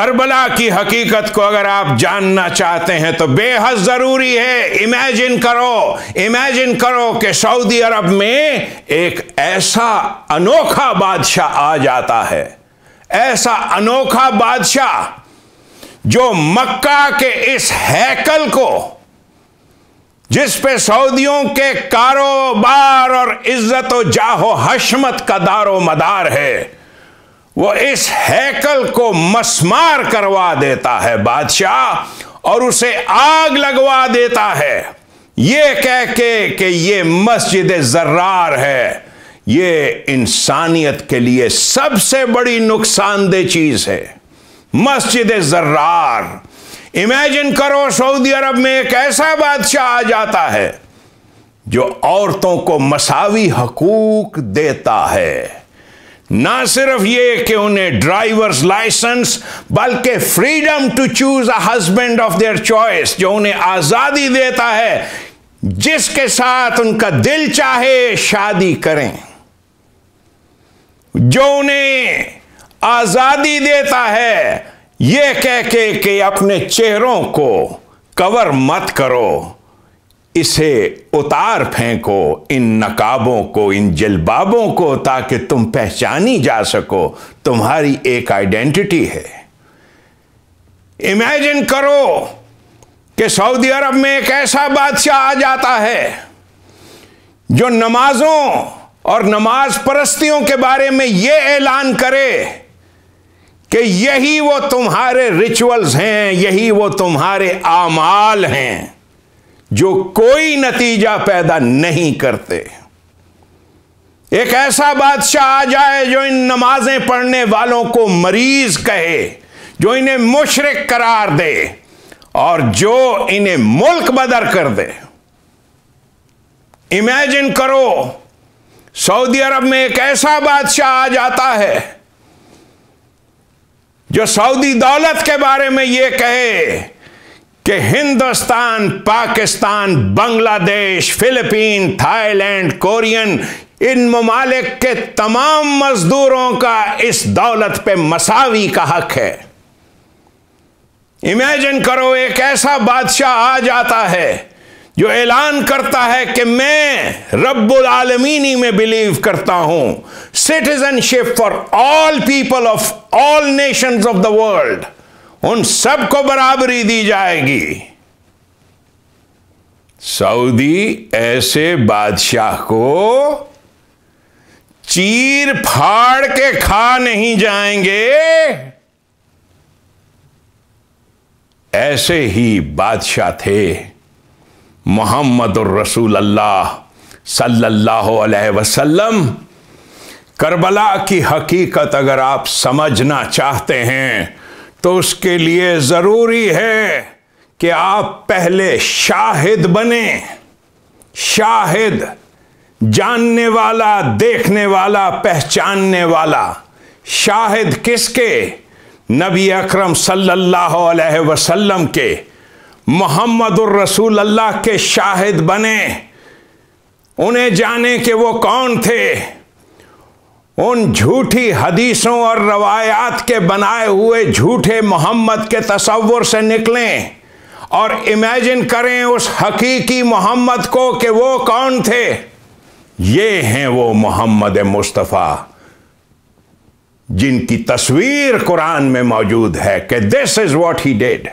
Karbala की हकीकत को अगर आप जानना चाहते हैं तो बेहद ज़रूरी है इमेजिन करो इमेजिन करो कि सऊदी अरब में एक ऐसा अनोखा बादशाह आ जाता है ऐसा अनोखा बादशाह जो मक्का के इस हैकल को जिस पे सऊदियों के कारोबार और इज्जत जाहो हशमत का दारो मदार है वो इस हैकल को मस्मार करवा देता है बादशाह और उसे आग लगवा देता है ये कह के कि ये मस्जिद जर्रार है ये इंसानियत के लिए सबसे बड़ी नुकसानदेह चीज है मस्जिद जर्रार इमेजिन करो सऊदी अरब में एक ऐसा बादशाह आ जाता है जो औरतों को मसावी हकूक देता है ना सिर्फ ये कि उन्हें ड्राइवर्स लाइसेंस बल्कि freedom to choose a husband of their choice जो उन्हें आज़ादी देता है जिसके साथ उनका दिल चाहे शादी करें जो उन्हें आज़ादी देता है यह कह के कि अपने चेहरों को कवर मत करो इसे उतार फेंको इन नकाबों को इन जलबाबों को ताकि तुम पहचानी जा सको तुम्हारी एक आइडेंटिटी है इमेजिन करो कि सऊदी अरब में एक ऐसा बादशाह आ जाता है जो नमाजों और नमाज परस्तियों के बारे में यह ऐलान करे कि यही वो तुम्हारे रिचुअल्स हैं यही वो तुम्हारे आमाल हैं जो कोई नतीजा पैदा नहीं करते एक ऐसा बादशाह आ जाए जो इन नमाजें पढ़ने वालों को मरीज कहे जो इन्हें मुशरक करार दे और जो इन्हें मुल्क बदर कर दे इमेजिन करो सऊदी अरब में एक ऐसा बादशाह आ जाता है जो सऊदी दौलत के बारे में यह कहे कि Hindustan Pakistan Bangladesh Philippine Thailand Korean इन ममालिक के तमाम मजदूरों का इस दौलत पे मसावी का हक है इमेजिन करो एक ऐसा बादशाह आ जाता है जो ऐलान करता है कि मैं रब्बुल आलमीनी में बिलीव करता हूं citizenship for all people of all nations of the world उन सबको बराबरी दी जाएगी सऊदी ऐसे बादशाह को चीर फाड़ के खा नहीं जाएंगे ऐसे ही बादशाह थे मोहम्मद रसूल अल्लाह सल्लल्लाहु अलैहि वसल्लम करबला की हकीकत अगर आप समझना चाहते हैं तो उसके लिए जरूरी है कि आप पहले शाहिद बने शाहिद जानने वाला देखने वाला पहचानने वाला शाहिद किसके नबी अकरम सल्लल्लाहु अलैहि वसल्लम के मोहम्मद रसूल अल्लाह के शाहिद बने उन्हें जाने के वो कौन थे उन झूठी हदीसों और रवायात के बनाए हुए झूठे मोहम्मद के तस्वुर से निकलें और इमेजिन करें उस हकीकी मोहम्मद को कि वो कौन थे ये हैं वो मोहम्मद मुस्तफ़ा जिनकी तस्वीर कुरान में मौजूद है कि this is what he did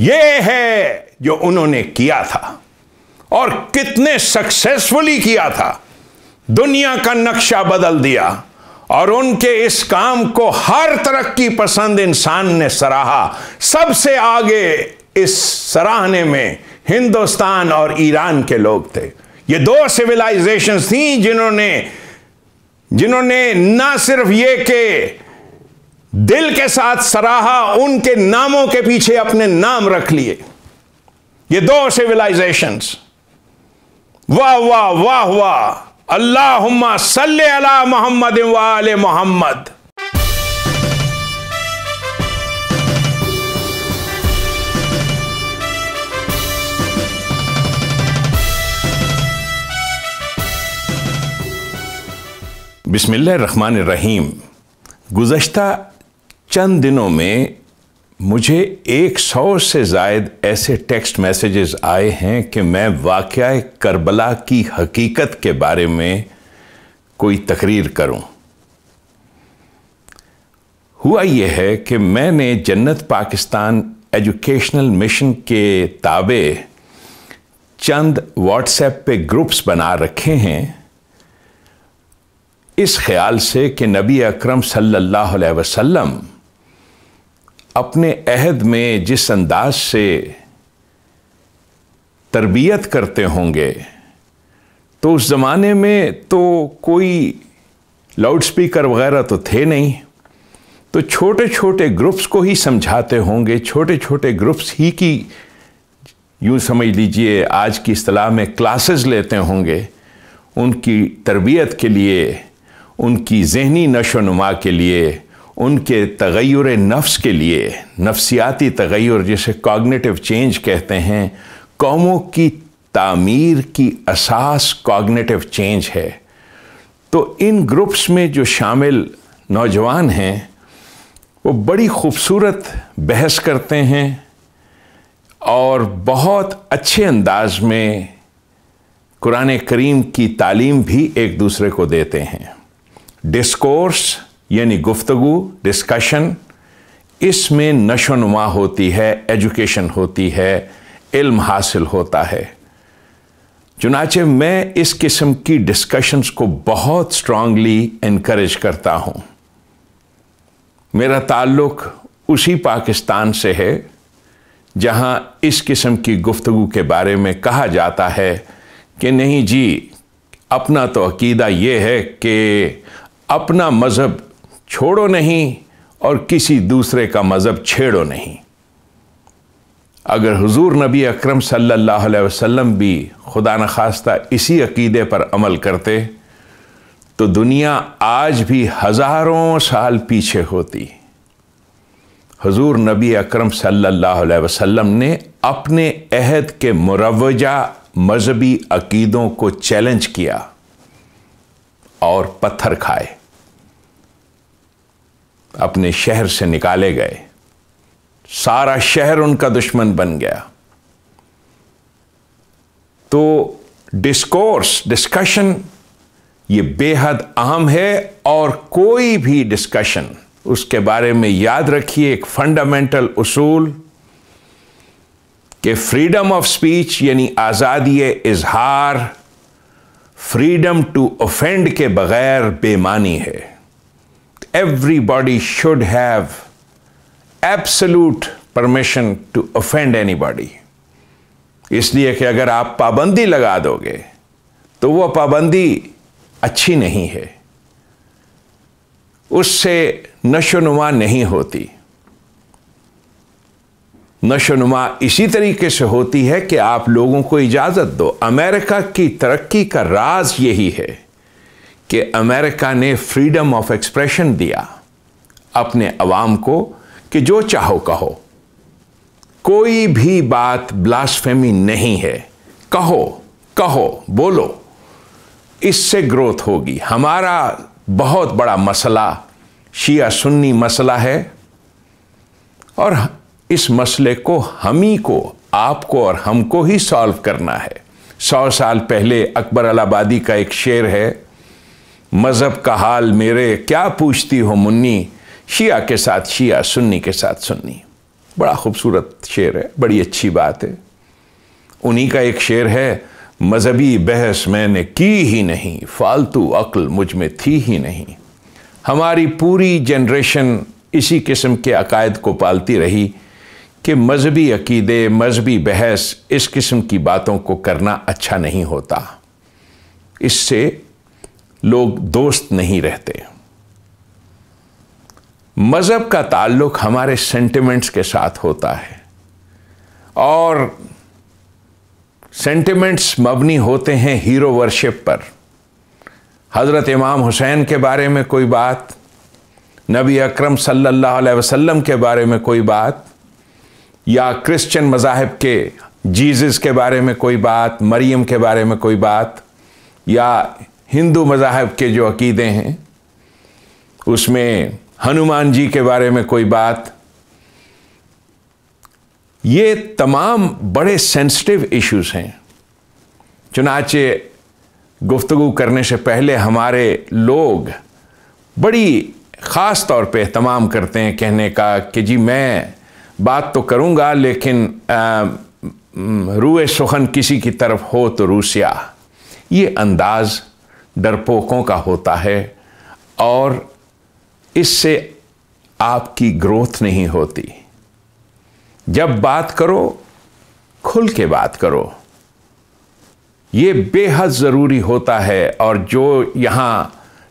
ये है जो उन्होंने किया था और कितने सक्सेसफुली किया था दुनिया का नक्शा बदल दिया और उनके इस काम को हर तरक्की पसंद इंसान ने सराहा सबसे आगे इस सराहने में हिंदुस्तान और ईरान के लोग थे ये दो सिविलाइजेशन थी जिन्होंने जिन्होंने ना सिर्फ ये के दिल के साथ सराहा उनके नामों के पीछे अपने नाम रख लिए ये दो सिविलाइजेशंस वाह वाह वाह वाह अल्लाहुम्मा सल्ले अला मोहम्मद वाले मोहम्मद रहीम गुज़श्ता चंद दिनों में मुझे 100 से जायद ऐसे टेक्स्ट मैसेजेस आए हैं कि मैं वाक़ करबला की हकीकत के बारे में कोई तकरीर करूं। हुआ यह है कि मैंने जन्नत पाकिस्तान एजुकेशनल मिशन के ताबे चंद व्हाट्सएप पे ग्रुप्स बना रखे हैं इस ख्याल से कि नबी अकरम सल्लल्लाहु अलैहि वसल्लम अपने अहद में जिस अंदाज से तरबियत करते होंगे तो उस ज़माने में तो कोई लाउड स्पीकर वगैरह तो थे नहीं तो छोटे छोटे ग्रुप्स को ही समझाते होंगे छोटे छोटे ग्रुप्स ही की यूँ समझ लीजिए आज की असलाह में क्लासेस लेते होंगे उनकी तरबियत के लिए उनकी जहनी नशो नुमा के लिए उनके तगैर नफ्स के लिए नफसियाती तगैर जिसे कॉग्नेटिव चेंज कहते हैं कौमों की तामीर की असास कॉग्नेटिव चेंज है तो इन ग्रुप्स में जो शामिल नौजवान हैं वो बड़ी खूबसूरत बहस करते हैं और बहुत अच्छे अंदाज में कुरान करीम की तालीम भी एक दूसरे को देते हैं डिस्कोर्स यानी गुफ्तगु डिस्कशन इसमें नशोनुमा होती है एजुकेशन होती है इल्म हासिल होता है चुनाचे मैं इस किस्म की डिस्कशंस को बहुत स्ट्रांगली इनक्रेज करता हूँ मेरा ताल्लुक उसी पाकिस्तान से है जहाँ इस किस्म की गुफ्तगु के बारे में कहा जाता है कि नहीं जी अपना तो अकीदा ये है कि अपना मज़हब छोड़ो नहीं और किसी दूसरे का मज़हब छेड़ो नहीं अगर हुजूर नबी अकरम सल्लल्लाहु अलैहि वसल्लम भी खुदा न खास्ता इसी अकीदे पर अमल करते तो दुनिया आज भी हज़ारों साल पीछे होती हुजूर नबी अकरम सल्लल्लाहु अलैहि वसल्लम ने अपने अहद के मुरवजा मजहबी अकीदों को चैलेंज किया और पत्थर खाए अपने शहर से निकाले गए सारा शहर उनका दुश्मन बन गया तो डिस्कोर्स डिस्कशन ये बेहद अहम है और कोई भी डिस्कशन उसके बारे में याद रखिए एक फंडामेंटल उसूल कि फ्रीडम ऑफ स्पीच यानी आज़ादी इजहार फ्रीडम टू ऑफेंड के बगैर बेमानी है everybody should have absolute permission to offend anybody इसलिए कि अगर आप पाबंदी लगा दोगे तो वह पाबंदी अच्छी नहीं है उससे नशोनुमा नहीं होती नशोनुमा इसी तरीके से होती है कि आप लोगों को इजाज़त दो अमेरिका की तरक्की का राज यही है कि अमेरिका ने फ्रीडम ऑफ एक्सप्रेशन दिया अपने अवाम को कि जो चाहो कहो कोई भी बात ब्लास्फेमी नहीं है कहो कहो बोलो इससे ग्रोथ होगी हमारा बहुत बड़ा मसला शिया सुन्नी मसला है और इस मसले को हम ही को आपको और हमको ही सॉल्व करना है सौ साल पहले अकबर अलाबादी का एक शेर है मज़हब का हाल मेरे क्या पूछती हो मुन्नी शिया के साथ शिया सुन्नी के साथ सुन्नी बड़ा खूबसूरत शेर है बड़ी अच्छी बात है उन्हीं का एक शेर है मजहबी बहस मैंने की ही नहीं फालतू अक्ल मुझ में थी ही नहीं हमारी पूरी जनरेशन इसी किस्म के अकायद को पालती रही कि मजहबी अकीदे मजहबी बहस इस किस्म की बातों को करना अच्छा नहीं होता इससे लोग दोस्त नहीं रहते मज़हब का ताल्लुक हमारे सेंटिमेंट्स के साथ होता है और सेंटिमेंट्स मबनी होते हैं हीरो वर्शिप पर हज़रत इमाम हुसैन के बारे में कोई बात नबी अकरम सल्लल्लाहु अलैहि वसल्लम के बारे में कोई बात या क्रिश्चियन मज़ाहब के जीजस के बारे में कोई बात मरियम के बारे में कोई बात या हिंदू मज़ाहब के जो अकीदे हैं उसमें हनुमान जी के बारे में कोई बात ये तमाम बड़े सेंसिटिव इश्यूज हैं चुनाचे गुफ्तगु करने से पहले हमारे लोग बड़ी ख़ास तौर पे तमाम करते हैं कहने का कि जी मैं बात तो करूँगा लेकिन रूए सुखन किसी की तरफ हो तो रूसिया ये अंदाज़ डरपोकों का होता है और इससे आपकी ग्रोथ नहीं होती जब बात करो खुल के बात करो ये बेहद ज़रूरी होता है और जो यहाँ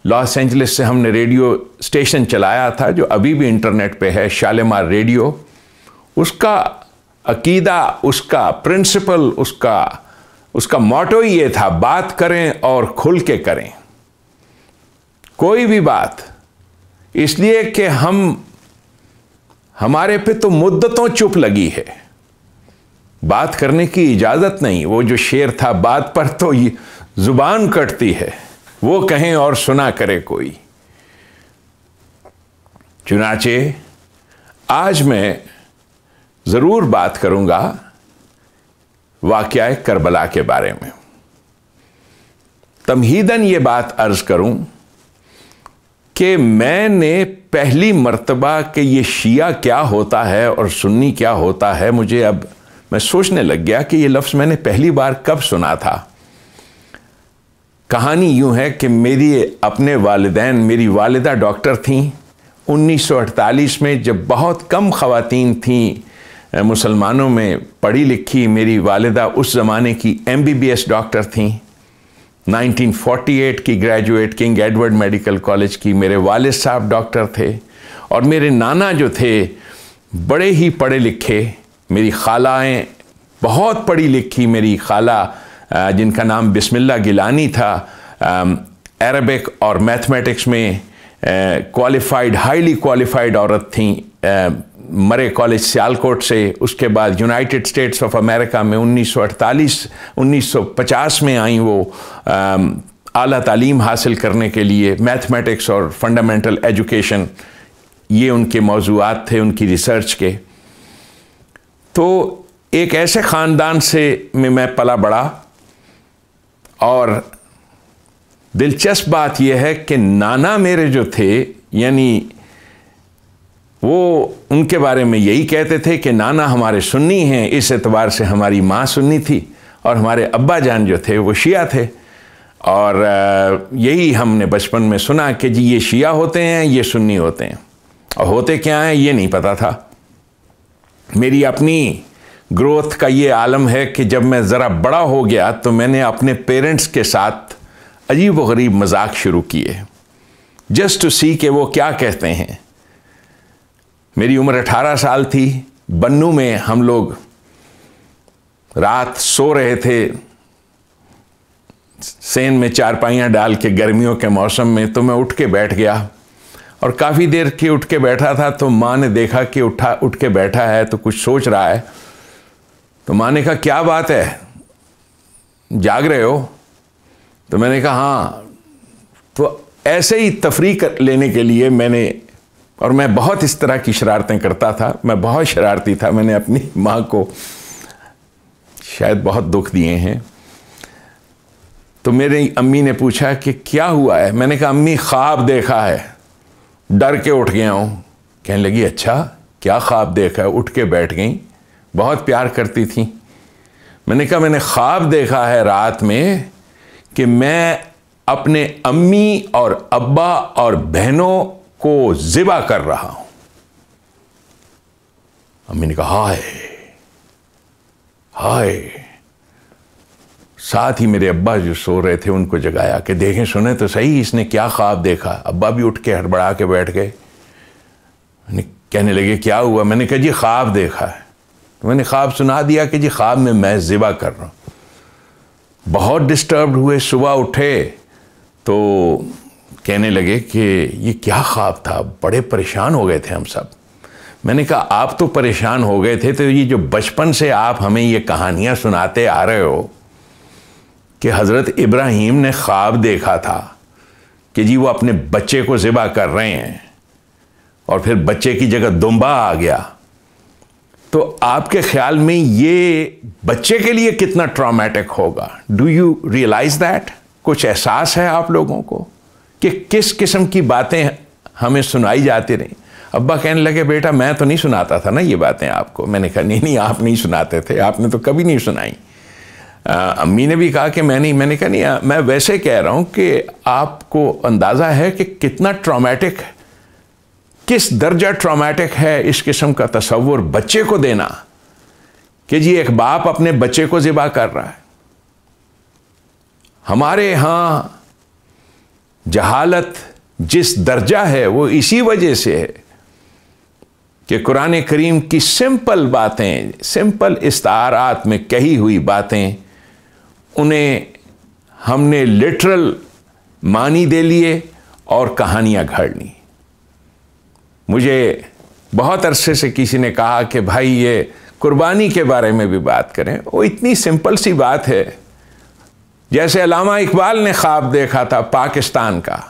लॉस एंजलिस से हमने रेडियो स्टेशन चलाया था जो अभी भी इंटरनेट पे है शालेमार रेडियो उसका अकीदा उसका प्रिंसिपल उसका उसका मोटो ये था बात करें और खुल के करें कोई भी बात इसलिए कि हम हमारे पे तो मुद्दतों चुप लगी है बात करने की इजाज़त नहीं वो जो शेर था बात पर तो जुबान कटती है वो कहें और सुना करे कोई चुनाचे आज मैं ज़रूर बात करूंगा वाक्य करबला के बारे में तमहीदन ये बात अर्ज़ करूं कि मैंने पहली मर्तबा के ये शिया क्या होता है और सुन्नी क्या होता है मुझे अब मैं सोचने लग गया कि ये लफ्ज़ मैंने पहली बार कब सुना था कहानी यूं है कि मेरी अपने वालदेन मेरी वालदा डॉक्टर थीं 1948 में जब बहुत कम खातन थीं मुसलमानों में पढ़ी लिखी मेरी वालदा उस ज़माने की M B B S doctor थीं 1948 की graduate King Edward Medical College की मेरे वाल साहब डॉक्टर थे और मेरे नाना जो थे बड़े ही पढ़े लिखे मेरी खालाएँ बहुत पढ़ी लिखी मेरी खाला जिनका नाम बिस्मिल्ला गिलानी था अरबिक और मैथमेटिक्स में क्वालिफाइड हाईली क्वालिफाइड औरत थी मरे कॉलेज सियालकोट से उसके बाद यूनाइटेड स्टेट्स ऑफ अमेरिका में 1948 1950 में आई वो आला तालीम हासिल करने के लिए मैथमेटिक्स और फंडामेंटल एजुकेशन ये उनके मौजूद थे उनकी रिसर्च के तो एक ऐसे ख़ानदान से में मैं पला बड़ा और दिलचस्प बात यह है कि नाना मेरे जो थे यानी वो उनके बारे में यही कहते थे कि नाना हमारे सुन्नी हैं इस एतबार से हमारी माँ सुन्नी थी और हमारे अब्बा जान जो थे वो शिया थे और यही हमने बचपन में सुना कि जी ये शिया होते हैं ये सुन्नी होते हैं और होते क्या हैं ये नहीं पता था मेरी अपनी ग्रोथ का ये आलम है कि जब मैं ज़रा बड़ा हो गया तो मैंने अपने पेरेंट्स के साथ अजीब व गरीब मजाक शुरू किए जस्ट टू सी के वो क्या कहते हैं मेरी उम्र 18 साल थी बन्नू में हम लोग रात सो रहे थे सेन में चारपाइयाँ डाल के गर्मियों के मौसम में तो मैं उठ के बैठ गया और काफ़ी देर के उठ के बैठा था तो माँ ने देखा कि उठा उठ के बैठा है तो कुछ सोच रहा है तो माँ ने कहा क्या बात है जाग रहे हो तो मैंने कहा हाँ तो ऐसे ही तफरी कर लेने के लिए मैंने और मैं बहुत इस तरह की शरारतें करता था मैं बहुत शरारती था मैंने अपनी माँ को शायद बहुत दुख दिए हैं तो मेरे अम्मी ने पूछा कि क्या हुआ है मैंने कहा अम्मी ख्वाब देखा है डर के उठ गया हूँ कहने लगी अच्छा क्या ख्वाब देखा है उठ के बैठ गई बहुत प्यार करती थी मैंने कहा मैंने ख्वाब देखा है रात में कि मैं अपने अम्मी और अब्बा और बहनों को जिबा कर रहा हूं अम्मी ने कहा हाय हाय साथ ही मेरे अब्बा जो सो रहे थे उनको जगाया कि देखें सुने तो सही इसने क्या ख्वाब देखा अब्बा भी उठ के हड़बड़ा के बैठ गए कहने लगे क्या हुआ मैंने कहा जी ख्वाब देखा है तो मैंने ख्वाब सुना दिया कि जी ख्वाब में मैं ज़िबा कर रहा हूं बहुत डिस्टर्ब हुए सुबह उठे तो कहने लगे कि ये क्या ख्वाब था बड़े परेशान हो गए थे हम सब मैंने कहा आप तो परेशान हो गए थे तो ये जो बचपन से आप हमें ये कहानियाँ सुनाते आ रहे हो कि हज़रत इब्राहिम ने ख्वाब देखा था कि जी वो अपने बच्चे को ज़िबा कर रहे हैं और फिर बच्चे की जगह दुम्बा आ गया तो आपके ख्याल में ये बच्चे के लिए कितना ट्रामेटिक होगा डू यू रियलाइज़ दैट कुछ एहसास है आप लोगों को कि किस किस्म की बातें हमें सुनाई जाती रहीं अब्बा कहने लगे बेटा मैं तो नहीं सुनाता था ना ये बातें आपको मैंने कहा नहीं नहीं आप नहीं सुनाते थे आपने तो कभी नहीं सुनाई अम्मी ने भी कहा कि मैं नहीं मैंने कहा नहीं मैं वैसे कह रहा हूँ कि आपको अंदाज़ा है कि कितना ट्रामेटिक किस दर्जा ट्रामेटिक है इस किस्म का तस्वुर बच्चे को देना कि जी एक बाप अपने बच्चे को ज़िबा कर रहा है हमारे यहाँ जहालत जिस दर्जा है वो इसी वजह से है कि कुरान करीम की सिंपल बातें सिंपल इस्तारात में कही हुई बातें उन्हें हमने लिटरल मानी दे लिए और कहानियां घड़ ली मुझे बहुत अरसे से किसी ने कहा कि भाई ये कुर्बानी के बारे में भी बात करें वो इतनी सिंपल सी बात है जैसे अलामा इकबाल ने ख्वाब देखा था पाकिस्तान का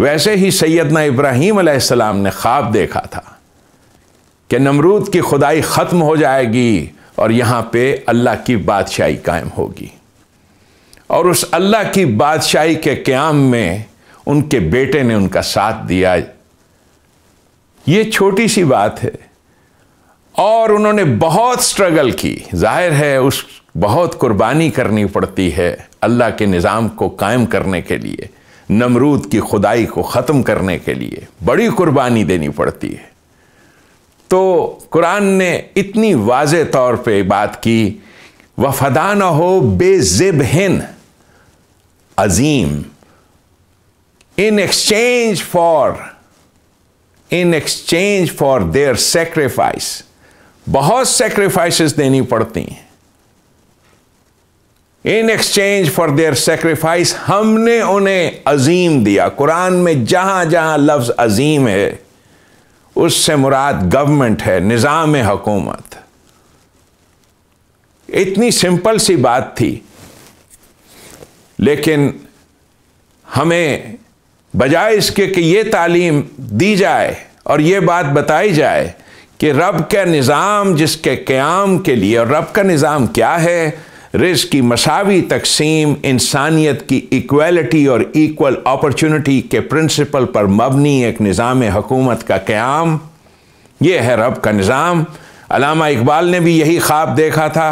वैसे ही सैदना इब्राहिम आसमाम ने ख्वाब देखा था कि नमरूद की खुदाई ख़त्म हो जाएगी और यहाँ पे अल्लाह की बादशाही कायम होगी और उस अल्लाह की बादशाही के क्याम में उनके बेटे ने उनका साथ दिया ये छोटी सी बात है और उन्होंने बहुत स्ट्रगल की जाहिर है उस बहुत कुर्बानी करनी पड़ती है अल्लाह के निज़ाम को कायम करने के लिए नमरूद की खुदाई को ख़त्म करने के लिए बड़ी कुर्बानी देनी पड़ती है तो कुरान ने इतनी वाज तौर पे बात की वफदा न हो बेजिब हिन अजीम in exchange for in exchange for their sacrifice बहुत सेक्रीफाइसेस देनी पड़ती हैं in exchange for their sacrifice हमने उन्हें अजीम दिया कुरान में जहां जहां लफ्ज अजीम है उससे मुराद गवर्नमेंट है निज़ाम हकूमत इतनी सिंपल सी बात थी लेकिन हमें बजाय इसके कि ये तालीम दी जाए और ये बात बताई जाए कि रब का निज़ाम जिसके क़्याम के लिए और रब का निज़ाम क्या है रिज की मसावी तकसीम इंसानियत की इक्वलिटी और इक्वल अपॉर्चुनिटी के प्रिंसिपल पर मबनी एक निज़ाम हकूमत का क़्याम यह है रब का निज़ाम अलामा इकबाल ने भी यही ख्वाब देखा था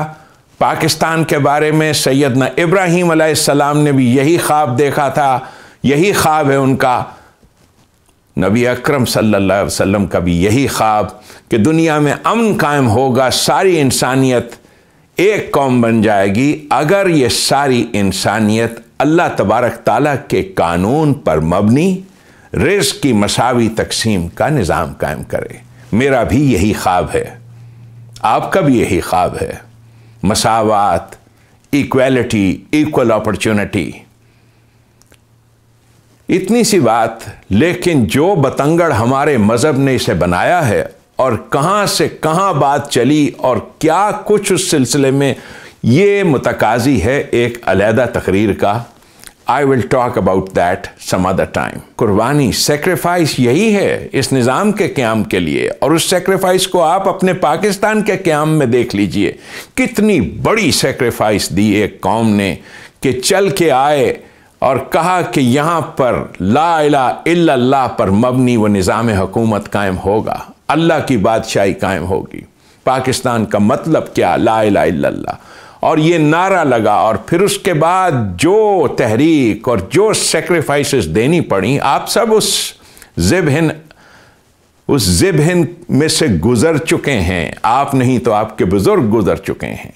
पाकिस्तान के बारे में सैदना इब्राहिम ने भी यही ख्वाब देखा था यही ख्वाब है उनका नबी अक्रम सल्लाम का भी यही ख्वाब कि दुनिया में अमन कायम होगा सारी इंसानियत एक कौम बन जाएगी अगर ये सारी इंसानियत अल्लाह तबारक ताली के कानून पर मबनी रिज की मसावी तकसीम का निज़ाम कायम करे मेरा भी यही ख्वाब है आपका भी यही ख्वाब है मसावत इक्वलिटी इक्वल अपॉर्चुनिटी इतनी सी बात लेकिन जो बतंगड़ हमारे मज़हब ने इसे बनाया है और कहाँ से कहाँ बात चली और क्या कुछ उस सिलसिले में ये मुतकाजी है एक अलहदा तकरीर का I will talk about that some other time कुर्बानी सेक्रीफाइस यही है इस निज़ाम के क्याम के लिए और उस सेक्रीफाइस को आप अपने पाकिस्तान के क्याम में देख लीजिए कितनी बड़ी सेक्रीफाइस दी एक कौम ने कि चल के आए और कहा कि यहाँ पर ला इला पर मबनी व निज़ाम हुकूमत कायम होगा अल्लाह की बादशाही कायम होगी पाकिस्तान का मतलब क्या ला इला और ये नारा लगा और फिर उसके बाद जो तहरीक और जो सेक्रीफाइस देनी पड़ी आप सब उस जिबहिन उस जिबहिन में से गुज़र चुके हैं आप नहीं तो आपके बुज़ुर्ग गुज़र चुके हैं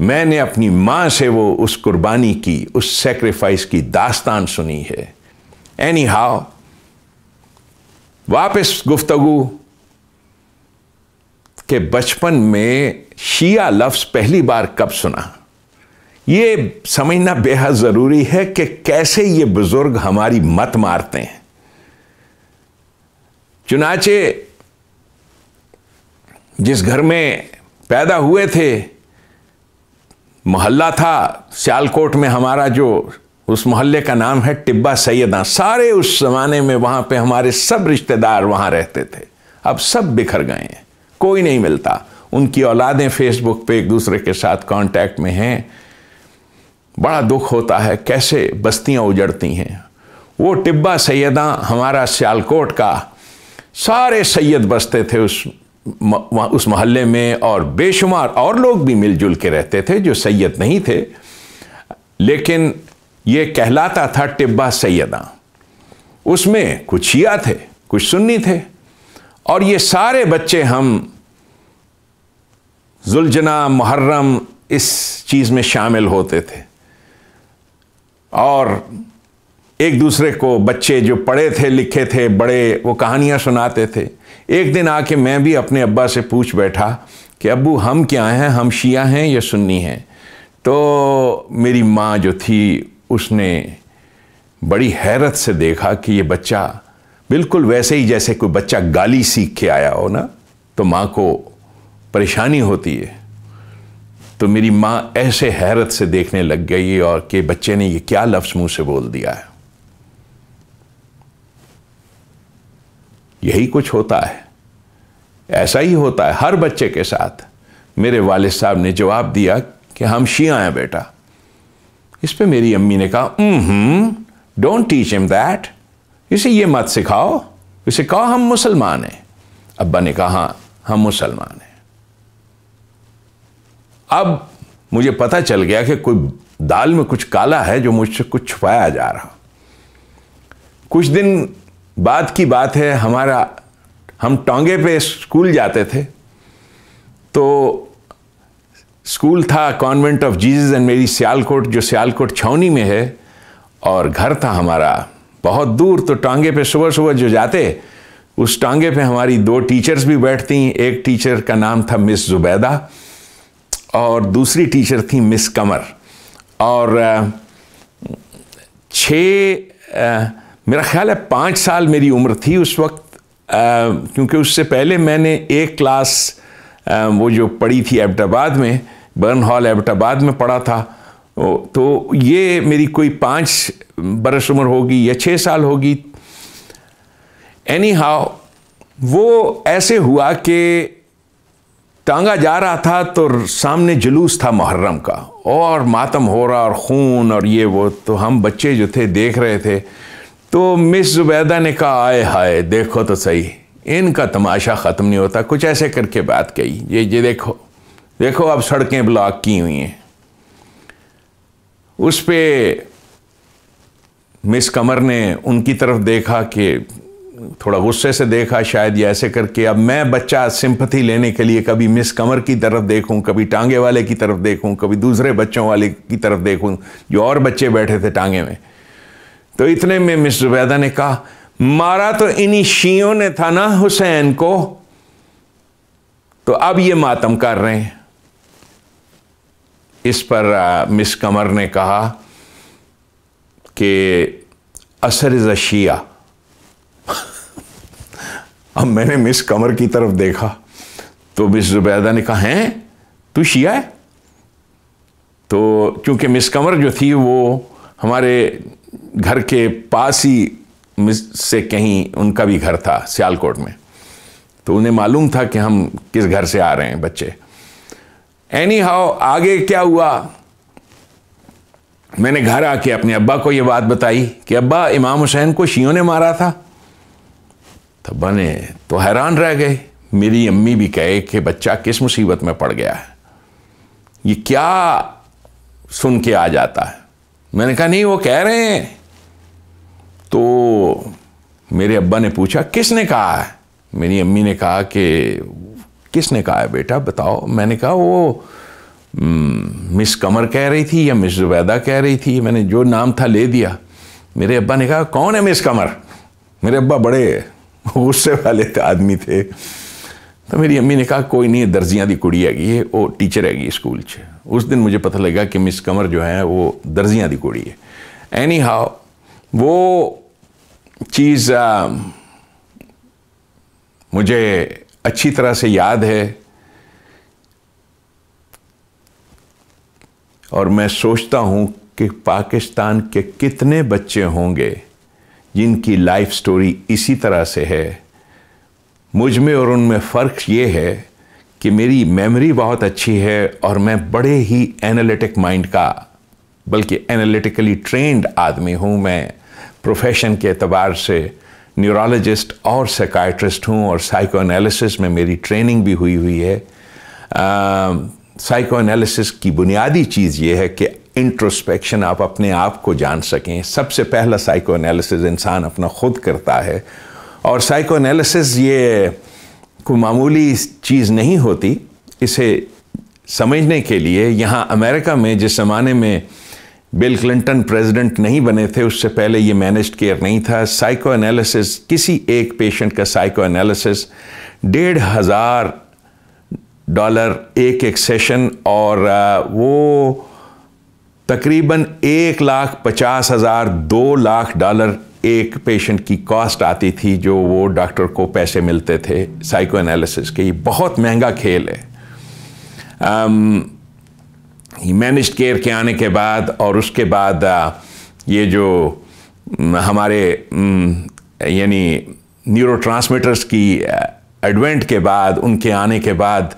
मैंने अपनी माँ से वो उस कुर्बानी की उस सेक्रीफाइस की दास्तान सुनी है एनी हाउ वापस गुफ्तगु के बचपन में शिया लफ्स पहली बार कब सुना ये समझना बेहद ज़रूरी है कि कैसे ये बुज़ुर्ग हमारी मत मारते हैं चुनाचे जिस घर में पैदा हुए थे मोहल्ला था सियालकोट में हमारा जो उस मोहल्ले का नाम है टिब्बा सैदा सारे उस ज़माने में वहाँ पे हमारे सब रिश्तेदार वहाँ रहते थे अब सब बिखर गए हैं कोई नहीं मिलता उनकी औलादें फेसबुक पे एक दूसरे के साथ कांटेक्ट में हैं बड़ा दुख होता है कैसे बस्तियाँ उजड़ती हैं वो टिब्बा सैदा हमारा सियालकोट का सारे सैयद बसते थे उस उस मोहल्ले में और बेशुमार और लोग भी मिलजुल के रहते थे जो सैयद नहीं थे लेकिन ये कहलाता था टिब्बा सैदा उसमें कुछ शिया थे कुछ सुन्नी थे और ये सारे बच्चे हम जुलझना मुहर्रम इस चीज़ में शामिल होते थे और एक दूसरे को बच्चे जो पढ़े थे लिखे थे बड़े वो कहानियाँ सुनाते थे एक दिन आके मैं भी अपने अब्बा से पूछ बैठा कि अबू हम क्या हैं हम शिया हैं या सुन्नी हैं तो मेरी माँ जो थी उसने बड़ी हैरत से देखा कि ये बच्चा बिल्कुल वैसे ही जैसे कोई बच्चा गाली सीख के आया हो ना तो माँ को परेशानी होती है तो मेरी माँ ऐसे हैरत से देखने लग गई और कि बच्चे ने ये क्या लफ्ज़ मुँह से बोल दिया है यही कुछ होता है ऐसा ही होता है हर बच्चे के साथ मेरे वालिद साहब ने जवाब दिया कि हम शिया हैं बेटा इस पे मेरी अम्मी ने कहा डोंट टीच हिम दैट इसे ये मत सिखाओ इसे कहो हम मुसलमान हैं अब्बा ने कहा हाँ हम मुसलमान हैं अब मुझे पता चल गया कि कोई दाल में कुछ काला है जो मुझसे कुछ छुपाया जा रहा कुछ दिन बात की बात है हमारा हम टोंगे पे स्कूल जाते थे तो स्कूल था कॉन्वेंट ऑफ जीसस एंड मेरी सियालकोट जो सियालकोट छावनी में है और घर था हमारा बहुत दूर तो टांगे पे सुबह सुबह जो जाते उस टांगे पे हमारी दो टीचर्स भी बैठती एक टीचर का नाम था मिस जुबैदा और दूसरी टीचर थी मिस कमर और छः मेरा ख्याल है पाँच साल मेरी उम्र थी उस वक्त क्योंकि उससे पहले मैंने एक क्लास आ, वो जो पढ़ी थी एबटाबाद में बर्न हॉल एबटाबाद में पढ़ा था तो ये मेरी कोई पाँच बरस उम्र होगी या छः साल होगी एनी हाउ वो ऐसे हुआ कि टांगा जा रहा था तो सामने जुलूस था मुहर्रम का और मातम हो रहा और खून और ये वो तो हम बच्चे जो थे देख रहे थे तो मिस जुबैदा ने कहा आए हाय देखो तो सही इनका तमाशा ख़त्म नहीं होता कुछ ऐसे करके बात कही ये ये देखो देखो अब सड़कें ब्लॉक की हुई हैं उस पर मिस कमर ने उनकी तरफ देखा कि थोड़ा गुस्से से देखा शायद ये ऐसे करके अब मैं बच्चा सिंपथी लेने के लिए कभी मिस कमर की तरफ देखूं कभी टांगे वाले की तरफ देखूं कभी दूसरे बच्चों वाले की तरफ देखूं जो और बच्चे बैठे थे टांगे में तो इतने में मिस जुबैदा ने कहा मारा तो इन्हीं शियों ने था ना हुसैन को तो अब ये मातम कर रहे हैं इस पर मिस कमर ने कहा कि असर इज़ अशिया अब मैंने मिस कमर की तरफ देखा तो मिस जुबैदा ने कहा हैं तू शिया है तो चूंकि मिस कमर जो थी वो हमारे घर के पास ही से कहीं उनका भी घर था सियालकोट में तो उन्हें मालूम था कि हम किस घर से आ रहे हैं बच्चे एनी हाउ आगे क्या हुआ मैंने घर आके अपने अब्बा को यह बात बताई कि अब्बा इमाम हुसैन को शियों ने मारा था तो बने तो हैरान रह गए मेरी अम्मी भी कहे कि बच्चा किस मुसीबत में पड़ गया है ये क्या सुन के आ जाता है मैंने कहा नहीं वो कह रहे हैं तो मेरे अब्बा ने पूछा किसने कहा है मेरी अम्मी ने कहा कि किसने कहा है बेटा बताओ मैंने कहा वो हम्म, मिस कमर कह रही थी या मिस जुबैदा कह रही थी मैंने जो नाम था ले दिया मेरे अब्बा ने कहा कौन है मिस कमर मेरे अब्बा बड़े गुस्से वाले थे आदमी थे तो मेरी अम्मी ने कहा कोई नहीं दर्जियाँ की कुड़ी हैगी है वो टीचर हैगी स्कूल से उस दिन मुझे पता लगा कि मिस कमर जो है वो दर्जियाँ दी कोड़ी है एनी हाउ वो चीज़ मुझे अच्छी तरह से याद है और मैं सोचता हूँ कि पाकिस्तान के कितने बच्चे होंगे जिनकी लाइफ स्टोरी इसी तरह से है मुझ में और उनमें फ़र्क ये है कि मेरी मेमोरी बहुत अच्छी है और मैं बड़े ही एनालिटिक माइंड का बल्कि एनालिटिकली ट्रेंड आदमी हूँ मैं प्रोफेशन के अतबार से न्यूरोलॉजिस्ट और सकाइट्रिस्ट हूँ और साइको एनालिसिस में मेरी ट्रेनिंग भी हुई हुई है साइको एनालिसिस की बुनियादी चीज़ ये है कि इंट्रोस्पेक्शन आप अपने आप को जान सकें सबसे पहला साइको एनालिसिस इंसान अपना खुद करता है और साइको एनालिसिस ये को मामूली चीज़ नहीं होती इसे समझने के लिए यहाँ अमेरिका में जिस ज़माने में बिल क्लिंटन प्रेसिडेंट नहीं बने थे उससे पहले ये मैनेज केयर नहीं था साइको एनालिसिस किसी एक पेशेंट का साइको एनालिसिस डेढ़ हज़ार डॉलर एक एक सेशन और वो तकरीबन एक लाख पचास हज़ार दो लाख डॉलर एक पेशेंट की कॉस्ट आती थी जो वो डॉक्टर को पैसे मिलते थे साइको एनालिसिस के ये बहुत महंगा खेल है मैनेज um, केयर के आने के बाद और उसके बाद uh, ये जो हमारे um, यानी न्यूरोट्रांसमीटर्स की uh, एडवेंट के बाद उनके आने के बाद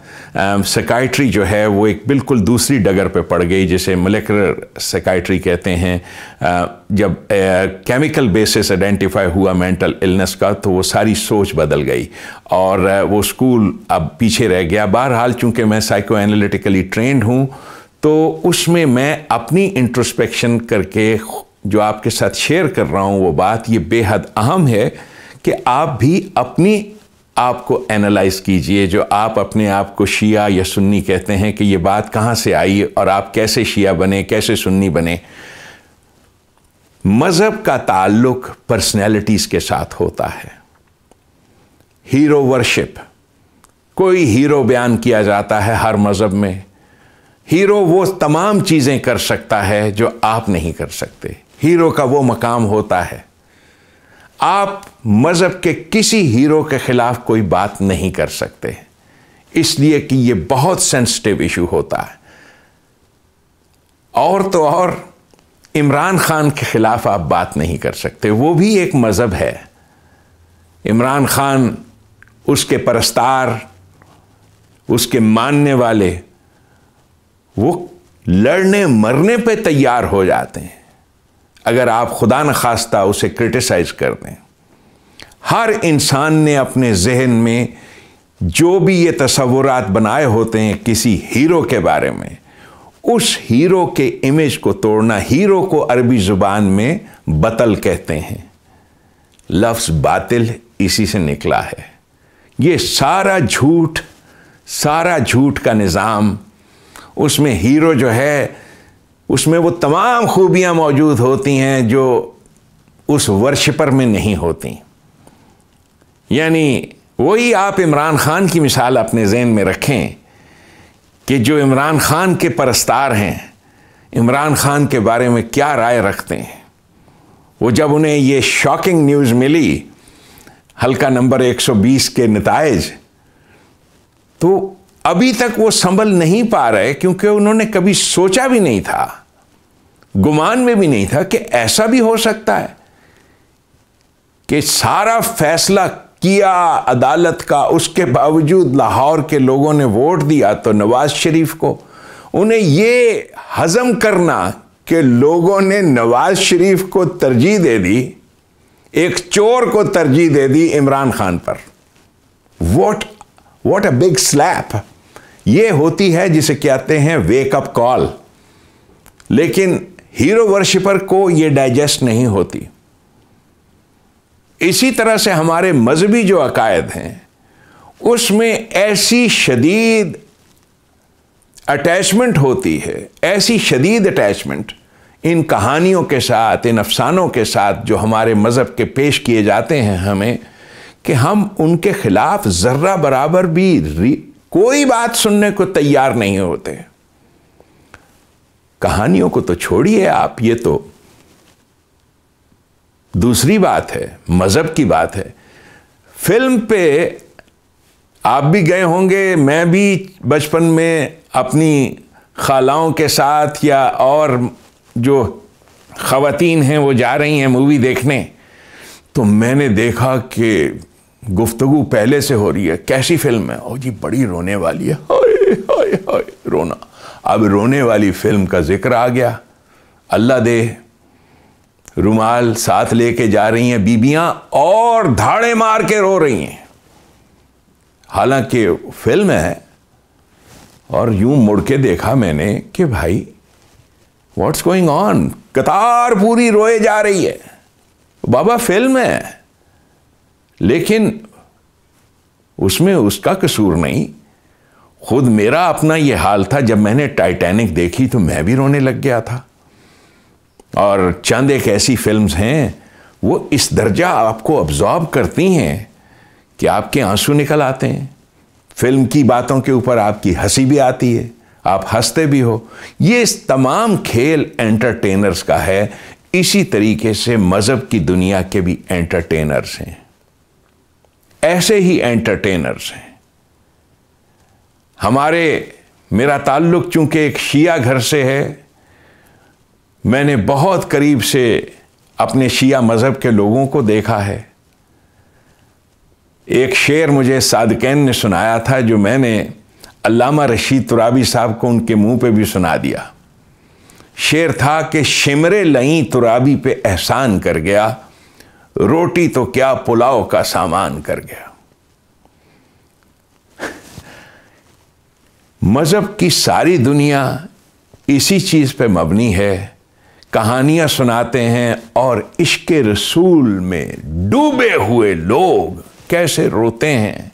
सेकाइट्री um, जो है वो एक बिल्कुल दूसरी डगर पे पड़ गई जिसे मलेक्रर सेकाइट्री कहते हैं आ, uh, जब केमिकल बेसिस आइडेंटिफाई हुआ मेंटल इलनेस का तो वो सारी सोच बदल गई और uh, वो स्कूल अब पीछे रह गया बहरहाल चूँकि मैं साइको एनालिटिकली ट्रेंड हूँ तो उसमें मैं अपनी इंट्रोस्पेक्शन करके जो आपके साथ शेयर कर रहा हूँ वो बात ये बेहद अहम है कि आप भी अपनी आपको एनालाइज कीजिए जो आप अपने आप को शिया या सुन्नी कहते हैं कि ये बात कहां से आई और आप कैसे शिया बने कैसे सुन्नी बने मज़हब का ताल्लुक पर्सनैलिटीज़ के साथ होता है हीरो वर्शिप कोई हीरो बयान किया जाता है हर मज़हब में हीरो वो तमाम चीज़ें कर सकता है जो आप नहीं कर सकते हीरो का वो मकाम होता है आप मज़हब के किसी हीरो के ख़िलाफ़ कोई बात नहीं कर सकते इसलिए कि यह बहुत सेंसिटिव इशू होता है और तो और इमरान खान के ख़िलाफ़ आप बात नहीं कर सकते वो भी एक मज़हब है इमरान खान उसके परस्तार उसके मानने वाले वो लड़ने मरने पे तैयार हो जाते हैं अगर आप खुदा न खास्ता उसे क्रिटिसाइज़ कर दें हर इंसान ने अपने जहन में जो भी ये तस्वुरात बनाए होते हैं किसी हीरो के बारे में उस हीरो के इमेज को तोड़ना हीरो को अरबी ज़ुबान में बतल कहते हैं लफ्ज़ बातिल इसी से निकला है ये सारा झूठ सारा झूठ का निज़ाम उसमें हीरो जो है उसमें वो तमाम खूबियाँ मौजूद होती हैं जो उस पर में नहीं होती यानी वही आप इमरान ख़ान की मिसाल अपने जहन में रखें कि जो इमरान ख़ान के परस्तार हैं इमरान ख़ान के बारे में क्या राय रखते हैं वो जब उन्हें ये शॉकिंग न्यूज़ मिली हल्का नंबर 120 के नतज तो अभी तक वो संभल नहीं पा रहे क्योंकि उन्होंने कभी सोचा भी नहीं था गुमान में भी नहीं था कि ऐसा भी हो सकता है कि सारा फैसला किया अदालत का उसके बावजूद लाहौर के लोगों ने वोट दिया तो नवाज शरीफ को उन्हें ये हजम करना कि लोगों ने नवाज शरीफ को तरजीह दे दी एक चोर को तरजीह दे दी इमरान खान पर what what a big slap ये होती है जिसे कहते हैं वेकअप कॉल लेकिन हीरो वर्शिपर को यह डाइजेस्ट नहीं होती इसी तरह से हमारे मजहबी जो अकायद हैं उसमें ऐसी शदीद अटैचमेंट होती है ऐसी शदीद अटैचमेंट इन कहानियों के साथ इन अफसानों के साथ जो हमारे मज़हब के पेश किए जाते हैं हमें कि हम उनके ख़िलाफ़ ज़र्रा बराबर भी कोई बात सुनने को तैयार नहीं होते कहानियों को तो छोड़िए आप ये तो दूसरी बात है मजहब की बात है फिल्म पे आप भी गए होंगे मैं भी बचपन में अपनी खालाओं के साथ या और जो ख़वातीन हैं वो जा रही हैं मूवी देखने तो मैंने देखा कि गुफ्तगु पहले से हो रही है कैसी फिल्म है ओ जी बड़ी रोने वाली है हाय हाय हाय रोना अब रोने वाली फिल्म का जिक्र आ गया अल्लाह दे रुमाल साथ लेके जा रही हैं बीबियां और धाड़े मार के रो रही हैं हालांकि फिल्म है और यूं मुड़ के देखा मैंने कि भाई व्हाट्स गोइंग ऑन कतार पूरी रोए जा रही है बाबा फिल्म है लेकिन उसमें उसका कसूर नहीं खुद मेरा अपना ये हाल था जब मैंने टाइटैनिक देखी तो मैं भी रोने लग गया था और चंद एक ऐसी फिल्म्स हैं वो इस दर्जा आपको अब्जॉर्ब करती हैं कि आपके आंसू निकल आते हैं फिल्म की बातों के ऊपर आपकी हंसी भी आती है आप हंसते भी हो ये इस तमाम खेल एंटरटेनर्स का है इसी तरीके से मज़हब की दुनिया के भी एंटरटेनर्स हैं ऐसे ही एंटरटेनर्स हैं हमारे मेरा ताल्लुक चूंकि एक शिया घर से है मैंने बहुत करीब से अपने शिया मज़हब के लोगों को देखा है एक शेर मुझे सादकैन ने सुनाया था जो मैंने अल्लामा रशीद तुराबी साहब को उनके मुंह पे भी सुना दिया शेर था कि शिमरे लई तुराबी पे एहसान कर गया रोटी तो क्या पुलाव का सामान कर गया मज़हब की सारी दुनिया इसी चीज़ पे मबनी है कहानियां सुनाते हैं और इश्क रसूल में डूबे हुए लोग कैसे रोते हैं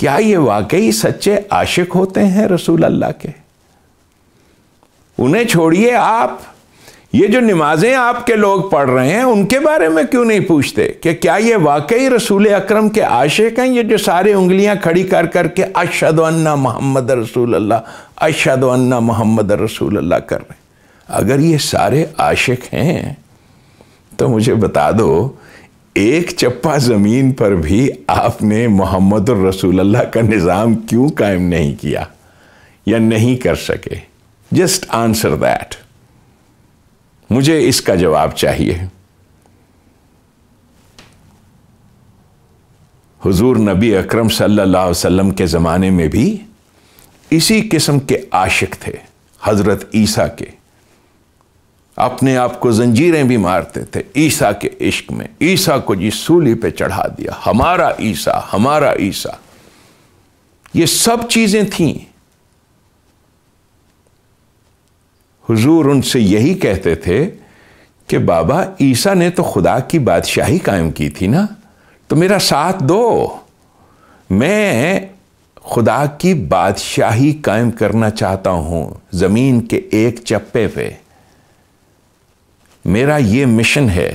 क्या ये वाकई सच्चे आशिक होते हैं रसूल अल्लाह के उन्हें छोड़िए आप ये जो नमाजें आपके लोग पढ़ रहे हैं उनके बारे में क्यों नहीं पूछते कि क्या ये वाकई रसूल अकरम के आशिक हैं ये जो सारे उंगलियां खड़ी कर करके अशद अन्ना मोहम्मद रसूल अल्लाह अशद अन्ना मोहम्मद रसूल अल्लाह कर रहे अगर ये सारे आशिक हैं तो मुझे बता दो एक चप्पा ज़मीन पर भी आपने मोहम्मद रसूल अल्लाह का निज़ाम क्यों कायम नहीं किया या नहीं कर सके जस्ट आंसर दैट मुझे इसका जवाब चाहिए हुजूर नबी अकरम सल्लल्लाहु अलैहि वसल्लम के ज़माने में भी इसी किस्म के आशिक थे हज़रत ईसा के अपने आप को जंजीरें भी मारते थे ईसा के इश्क में ईसा को जिस सूली पे चढ़ा दिया हमारा ईसा हमारा ईसा ये सब चीज़ें थीं हुजूर उनसे यही कहते थे कि बाबा ईसा ने तो खुदा की बादशाही कायम की थी ना तो मेरा साथ दो मैं खुदा की बादशाही कायम करना चाहता हूं ज़मीन के एक चप्पे पे मेरा ये मिशन है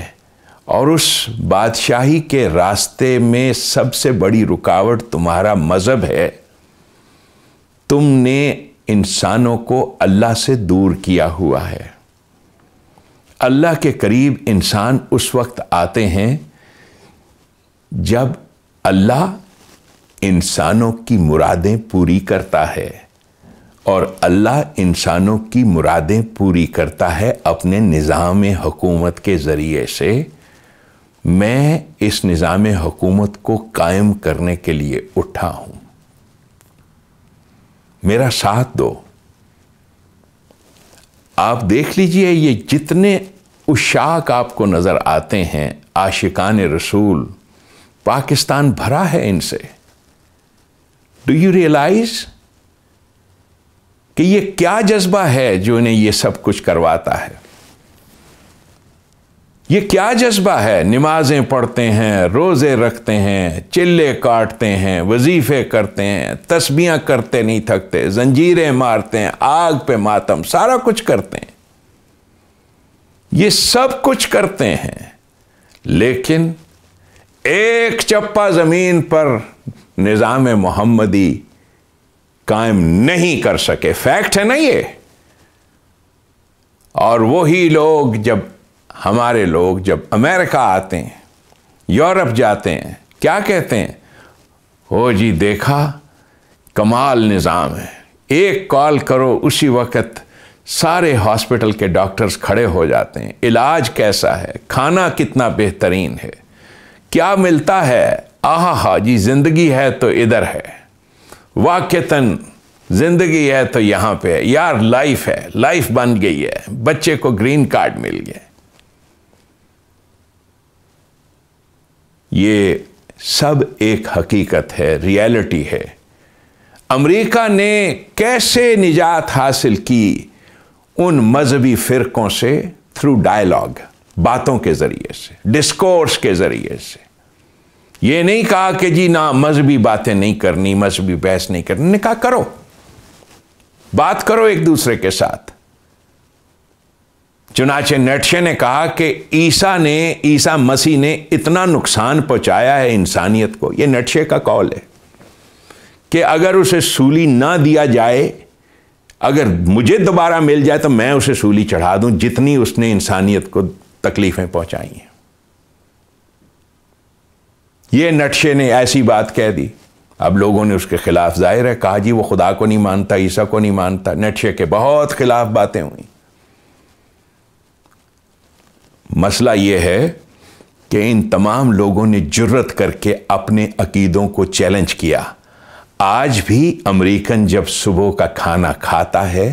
और उस बादशाही के रास्ते में सबसे बड़ी रुकावट तुम्हारा मज़हब है तुमने इंसानों को अल्लाह से दूर किया हुआ है अल्लाह के करीब इंसान उस वक्त आते हैं जब अल्लाह इंसानों की मुरादें पूरी करता है और अल्लाह इंसानों की मुरादें पूरी करता है अपने निज़ाम हुकूमत के ज़रिए से मैं इस निज़ाम हुकूमत को कायम करने के लिए उठा हूँ मेरा साथ दो आप देख लीजिए ये जितने उशाक आपको नज़र आते हैं आशिकान रसूल पाकिस्तान भरा है इनसे डू यू रियलाइज कि ये क्या जज्बा है जो इन्हें ये सब कुछ करवाता है ये क्या जज्बा है नमाज़ें पढ़ते हैं रोज़े रखते हैं चिल्ले काटते हैं वजीफ़े करते हैं तस्बियाँ करते नहीं थकते जंजीरें मारते हैं आग पे मातम सारा कुछ करते हैं ये सब कुछ करते हैं लेकिन एक चप्पा ज़मीन पर निज़ाम मोहम्मदी कायम नहीं कर सके फैक्ट है ना ये और वही लोग जब हमारे लोग जब अमेरिका आते हैं यूरोप जाते हैं क्या कहते हैं हो जी देखा कमाल निज़ाम है एक कॉल करो उसी वक्त सारे हॉस्पिटल के डॉक्टर्स खड़े हो जाते हैं इलाज कैसा है खाना कितना बेहतरीन है क्या मिलता है आह हा जी ज़िंदगी है तो इधर है वाक्यतन ज़िंदगी है तो यहाँ पे है यार लाइफ है लाइफ बन गई है बच्चे को ग्रीन कार्ड मिल गया ये सब एक हकीकत है रियलिटी है अमेरिका ने कैसे निजात हासिल की उन मजहबी फ़िरक़ों से थ्रू डायलॉग बातों के ज़रिए से डिस्कोर्स के ज़रिए से ये नहीं कहा कि जी ना मजहबी बातें नहीं करनी मजहबी बहस नहीं करनी ने कहा करो बात करो एक दूसरे के साथ चुनाचे नटशे ने कहा कि ईसा ने ईसा मसीह ने इतना नुकसान पहुंचाया है इंसानियत को यह नटशे का कौल है कि अगर उसे सूली ना दिया जाए अगर मुझे दोबारा मिल जाए तो मैं उसे सूली चढ़ा दूं जितनी उसने इंसानियत को तकलीफें पहुंचाई हैं यह नटशे ने ऐसी बात कह दी अब लोगों ने उसके खिलाफ जाहिर है कहा जी वो खुदा को नहीं मानता ईसा को नहीं मानता नटशे के बहुत खिलाफ बातें हुई मसला यह है कि इन तमाम लोगों ने जुर्रत करके अपने अकीदों को चैलेंज किया आज भी अमेरिकन जब सुबह का खाना खाता है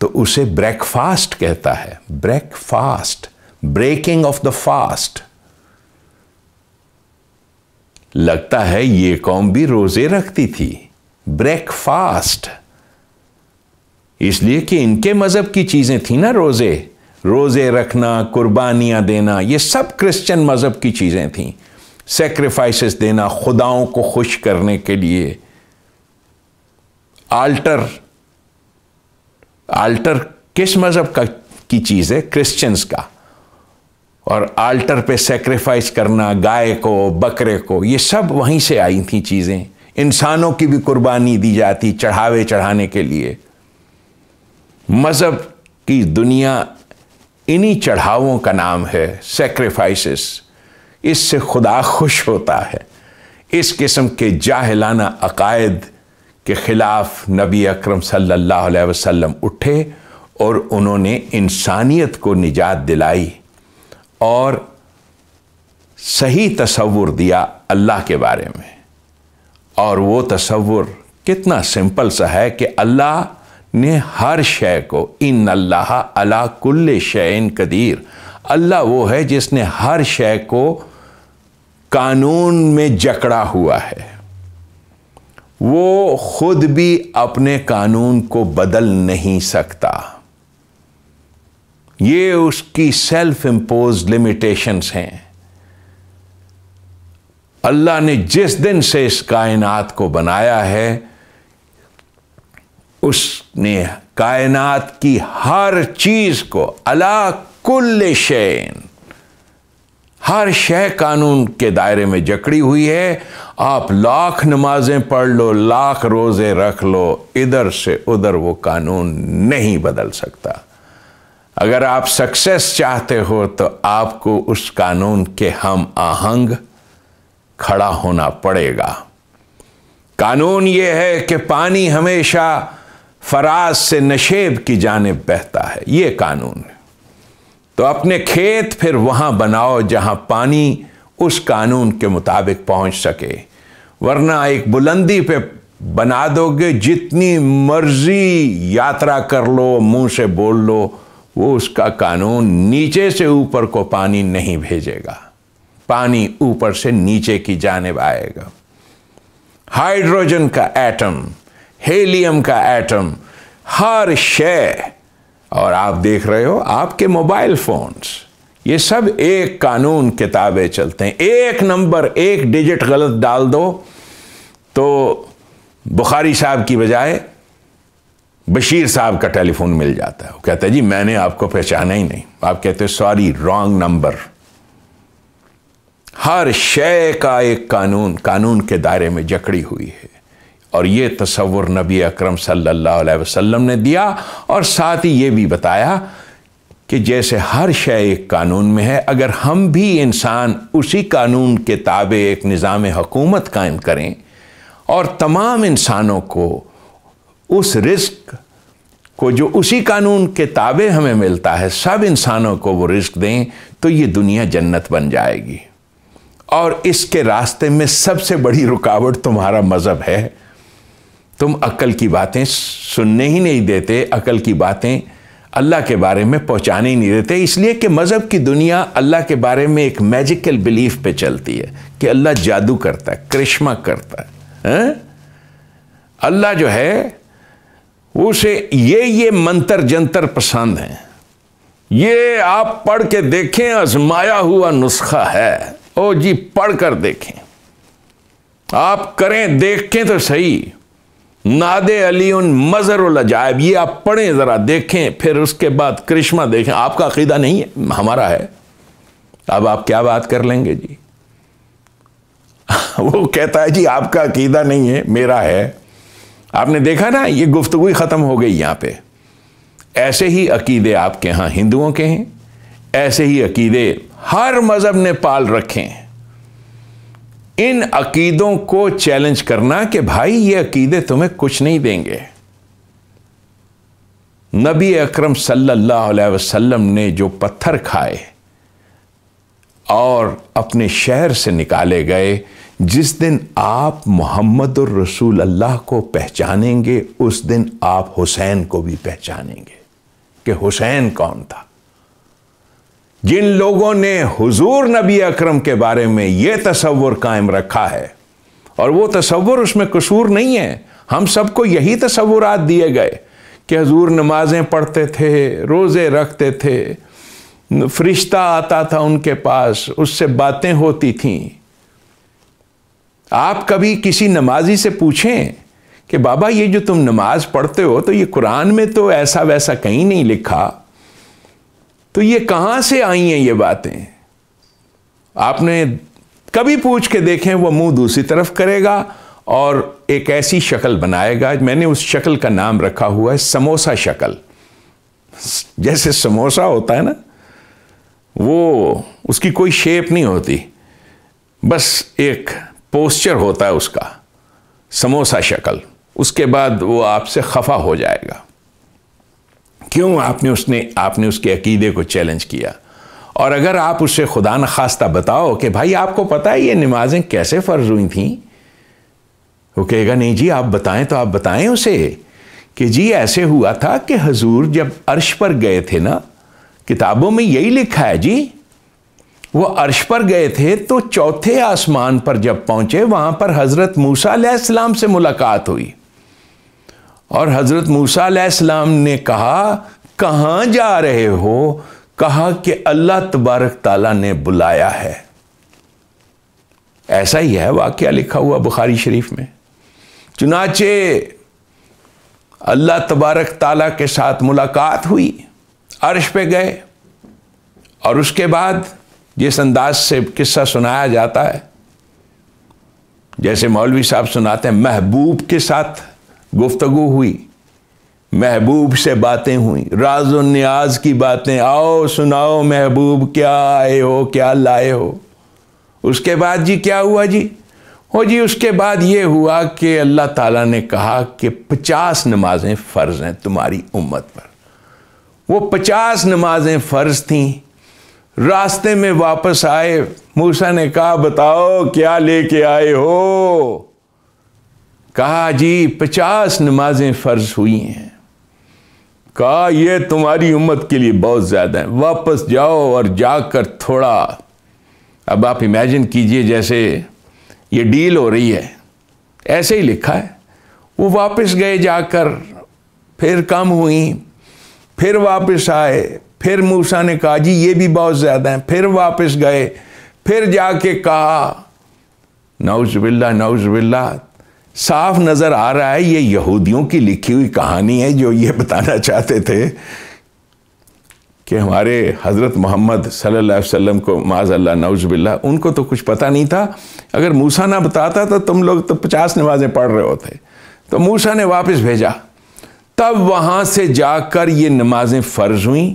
तो उसे ब्रेकफास्ट कहता है breakfast breaking off the fast लगता है ये कौम भी रोजे रखती थी ब्रेकफास्ट इसलिए कि इनके मजहब की चीजें थी ना रोजे रोज़े रखना कुर्बानियाँ देना ये सब क्रिश्चियन मज़हब की चीज़ें थीं सेक्रीफाइस देना खुदाओं को खुश करने के लिए आल्टर आल्टर किस मज़हब का की चीज़ है क्रिश्चियंस का और आल्टर पे सेक्रीफाइस करना गाय को बकरे को ये सब वहीं से आई थी चीज़ें इंसानों की भी कुर्बानी दी जाती चढ़ावे चढ़ाने के लिए मज़हब की दुनिया इन्हीं चढ़ावों का नाम है सेक्रीफाइसेस इससे खुदा खुश होता है इस किस्म के जाहिलाना अकायद के ख़िलाफ़ नबी अकरम सल्लल्लाहु अलैहि वसल्लम उठे और उन्होंने इंसानियत को निजात दिलाई और सही तस्वुर दिया अल्लाह के बारे में और वो तस्वुर कितना सिंपल सा है कि अल्लाह ने हर शय को इन अल्लाह अला कुल्ल शयन कदीर अल्लाह वो है जिसने हर शय को कानून में जकड़ा हुआ है वो खुद भी अपने कानून को बदल नहीं सकता ये उसकी सेल्फ इम्पोज लिमिटेशंस हैं अल्लाह ने जिस दिन से इस कायनात को बनाया है उसने कायनात की हर चीज को अला कुल शैन हर शह कानून के दायरे में जकड़ी हुई है आप लाख नमाजें पढ़ लो लाख रोजे रख लो इधर से उधर वो कानून नहीं बदल सकता अगर आप सक्सेस चाहते हो तो आपको उस कानून के हम आहंग खड़ा होना पड़ेगा कानून यह है कि पानी हमेशा फराज से नशेब की जानब बहता है ये कानून है तो अपने खेत फिर वहां बनाओ जहां पानी उस कानून के मुताबिक पहुंच सके वरना एक बुलंदी पे बना दोगे जितनी मर्जी यात्रा कर लो मुंह से बोल लो वो उसका कानून नीचे से ऊपर को पानी नहीं भेजेगा पानी ऊपर से नीचे की जानब आएगा हाइड्रोजन का एटम हेलियम का एटम हर शय और आप देख रहे हो आपके मोबाइल फोन्स ये सब एक कानून किताबें चलते हैं एक नंबर एक डिजिट गलत डाल दो तो बुखारी साहब की बजाय बशीर साहब का टेलीफोन मिल जाता है वो कहता है जी मैंने आपको पहचाना ही नहीं आप कहते हो सॉरी रॉन्ग नंबर हर शय का एक कानून कानून के दायरे में जकड़ी हुई है और ये तस्वुर नबी अक्रम सल्लल्लाहु वसल्लम ने दिया और साथ ही ये भी बताया कि जैसे हर शय एक कानून में है अगर हम भी इंसान उसी कानून के ताबे एक निज़ाम हकूमत कायम करें और तमाम इंसानों को उस रिस्क को जो उसी कानून के ताबे हमें मिलता है सब इंसानों को वो रिस्क दें तो ये दुनिया जन्नत बन जाएगी और इसके रास्ते में सबसे बड़ी रुकावट तुम्हारा मज़हब है तुम अकल की बातें सुनने ही नहीं देते अकल की बातें अल्लाह के बारे में पहुंचाने ही नहीं देते इसलिए कि मज़हब की दुनिया अल्लाह के बारे में एक मैजिकल बिलीफ पे चलती है कि अल्लाह जादू करता है करिश्मा करता है अल्लाह जो है उसे ये ये मंत्र जंतर पसंद हैं ये आप पढ़ के देखें आजमाया हुआ नुस्खा है ओ जी पढ़ कर देखें आप करें देखें तो सही नादे अली उन मज़र अजायब ये आप पढ़ें ज़रा देखें फिर उसके बाद करिश्मा देखें आपका अकीदा नहीं है हमारा है अब आप क्या बात कर लेंगे जी वो कहता है जी आपका अकीदा नहीं है मेरा है आपने देखा ना ये गुफ्तगु ख़त्म हो गई यहां पे ऐसे ही अकीदे आपके यहां हिंदुओं के हैं ऐसे ही अकीदे हर मज़हब ने पाल रखे हैं इन अकीदों को चैलेंज करना कि भाई ये अकीदे तुम्हें कुछ नहीं देंगे नबी अकरम सल्लल्लाहु अलैहि वसल्लम ने जो पत्थर खाए और अपने शहर से निकाले गए जिस दिन आप मोहम्मद और रसूल अल्लाह को पहचानेंगे उस दिन आप हुसैन को भी पहचानेंगे कि हुसैन कौन था जिन लोगों ने हुजूर नबी अकरम के बारे में यह तस्वुर कायम रखा है और वो तस्वुर उसमें कसूर नहीं है हम सबको यही तस्वुरात दिए गए कि हजूर नमाजें पढ़ते थे रोज़े रखते थे फरिश्ता आता था उनके पास उससे बातें होती थीं आप कभी किसी नमाजी से पूछें कि बाबा ये जो तुम नमाज पढ़ते हो तो ये कुरान में तो ऐसा वैसा कहीं नहीं लिखा तो ये कहां से आई हैं ये बातें आपने कभी पूछ के देखें वो मुंह दूसरी तरफ करेगा और एक ऐसी शक्ल बनाएगा मैंने उस शक्ल का नाम रखा हुआ है समोसा शक्ल जैसे समोसा होता है ना वो उसकी कोई शेप नहीं होती बस एक पोस्चर होता है उसका समोसा शक्ल उसके बाद वो आपसे खफा हो जाएगा क्यों आपने उसने आपने उसके अकीदे को चैलेंज किया और अगर आप उससे खुदा न खास्ता बताओ कि भाई आपको पता है ये नमाजें कैसे फ़र्ज हुई थी वो कहेगा नहीं जी आप बताएं तो आप बताएं उसे कि जी ऐसे हुआ था कि हजूर जब अर्श पर गए थे ना किताबों में यही लिखा है जी वो अर्श पर गए थे तो चौथे आसमान पर जब पहुंचे वहां पर हजरत मूसा सलाम से मुलाकात हुई और हज़रत मूसा सलाम ने कहा कहाँ जा रहे हो कहा कि अल्लाह तबारक ताला ने बुलाया है ऐसा ही है वाक्य लिखा हुआ बुखारी शरीफ में चुनाचे अल्लाह तबारक ताला के साथ मुलाकात हुई अर्श पे गए और उसके बाद जिस अंदाज से किस्सा सुनाया जाता है जैसे मौलवी साहब सुनाते हैं महबूब के साथ गुफ्तगु हुई महबूब से बातें हुई राज न्याज की बातें आओ सुनाओ महबूब क्या आए हो क्या लाए हो उसके बाद जी क्या हुआ जी हो जी उसके बाद ये हुआ कि अल्लाह ताला ने कहा कि पचास नमाजें फ़र्ज़ हैं तुम्हारी उम्मत पर वो पचास नमाजें फ़र्ज़ थीं रास्ते में वापस आए मूसा ने कहा बताओ क्या लेके आए हो कहा जी पचास नमाजें फ़र्ज हुई हैं कहा यह तुम्हारी उम्मत के लिए बहुत ज़्यादा है वापस जाओ और जाकर थोड़ा अब आप इमेजिन कीजिए जैसे ये डील हो रही है ऐसे ही लिखा है वो वापस गए जाकर फिर कम हुई फिर वापस आए फिर मूसा ने कहा जी ये भी बहुत ज़्यादा है फिर वापस गए फिर जाके कहा नौजबिल्ला नौजबिल्ला साफ नज़र आ रहा है ये यहूदियों की लिखी हुई कहानी है जो ये बताना चाहते थे कि हमारे हज़रत मोहम्मद सल्लल्लाहु अलैहि वसल्लम को माज अल्लाह नौजबिल्ला उनको तो कुछ पता नहीं था अगर मूसा ना बताता तो तुम लोग तो पचास नमाज़ें पढ़ रहे होते तो मूसा ने वापस भेजा तब वहाँ से जाकर ये नमाज़ें फ़र्ज़ हुई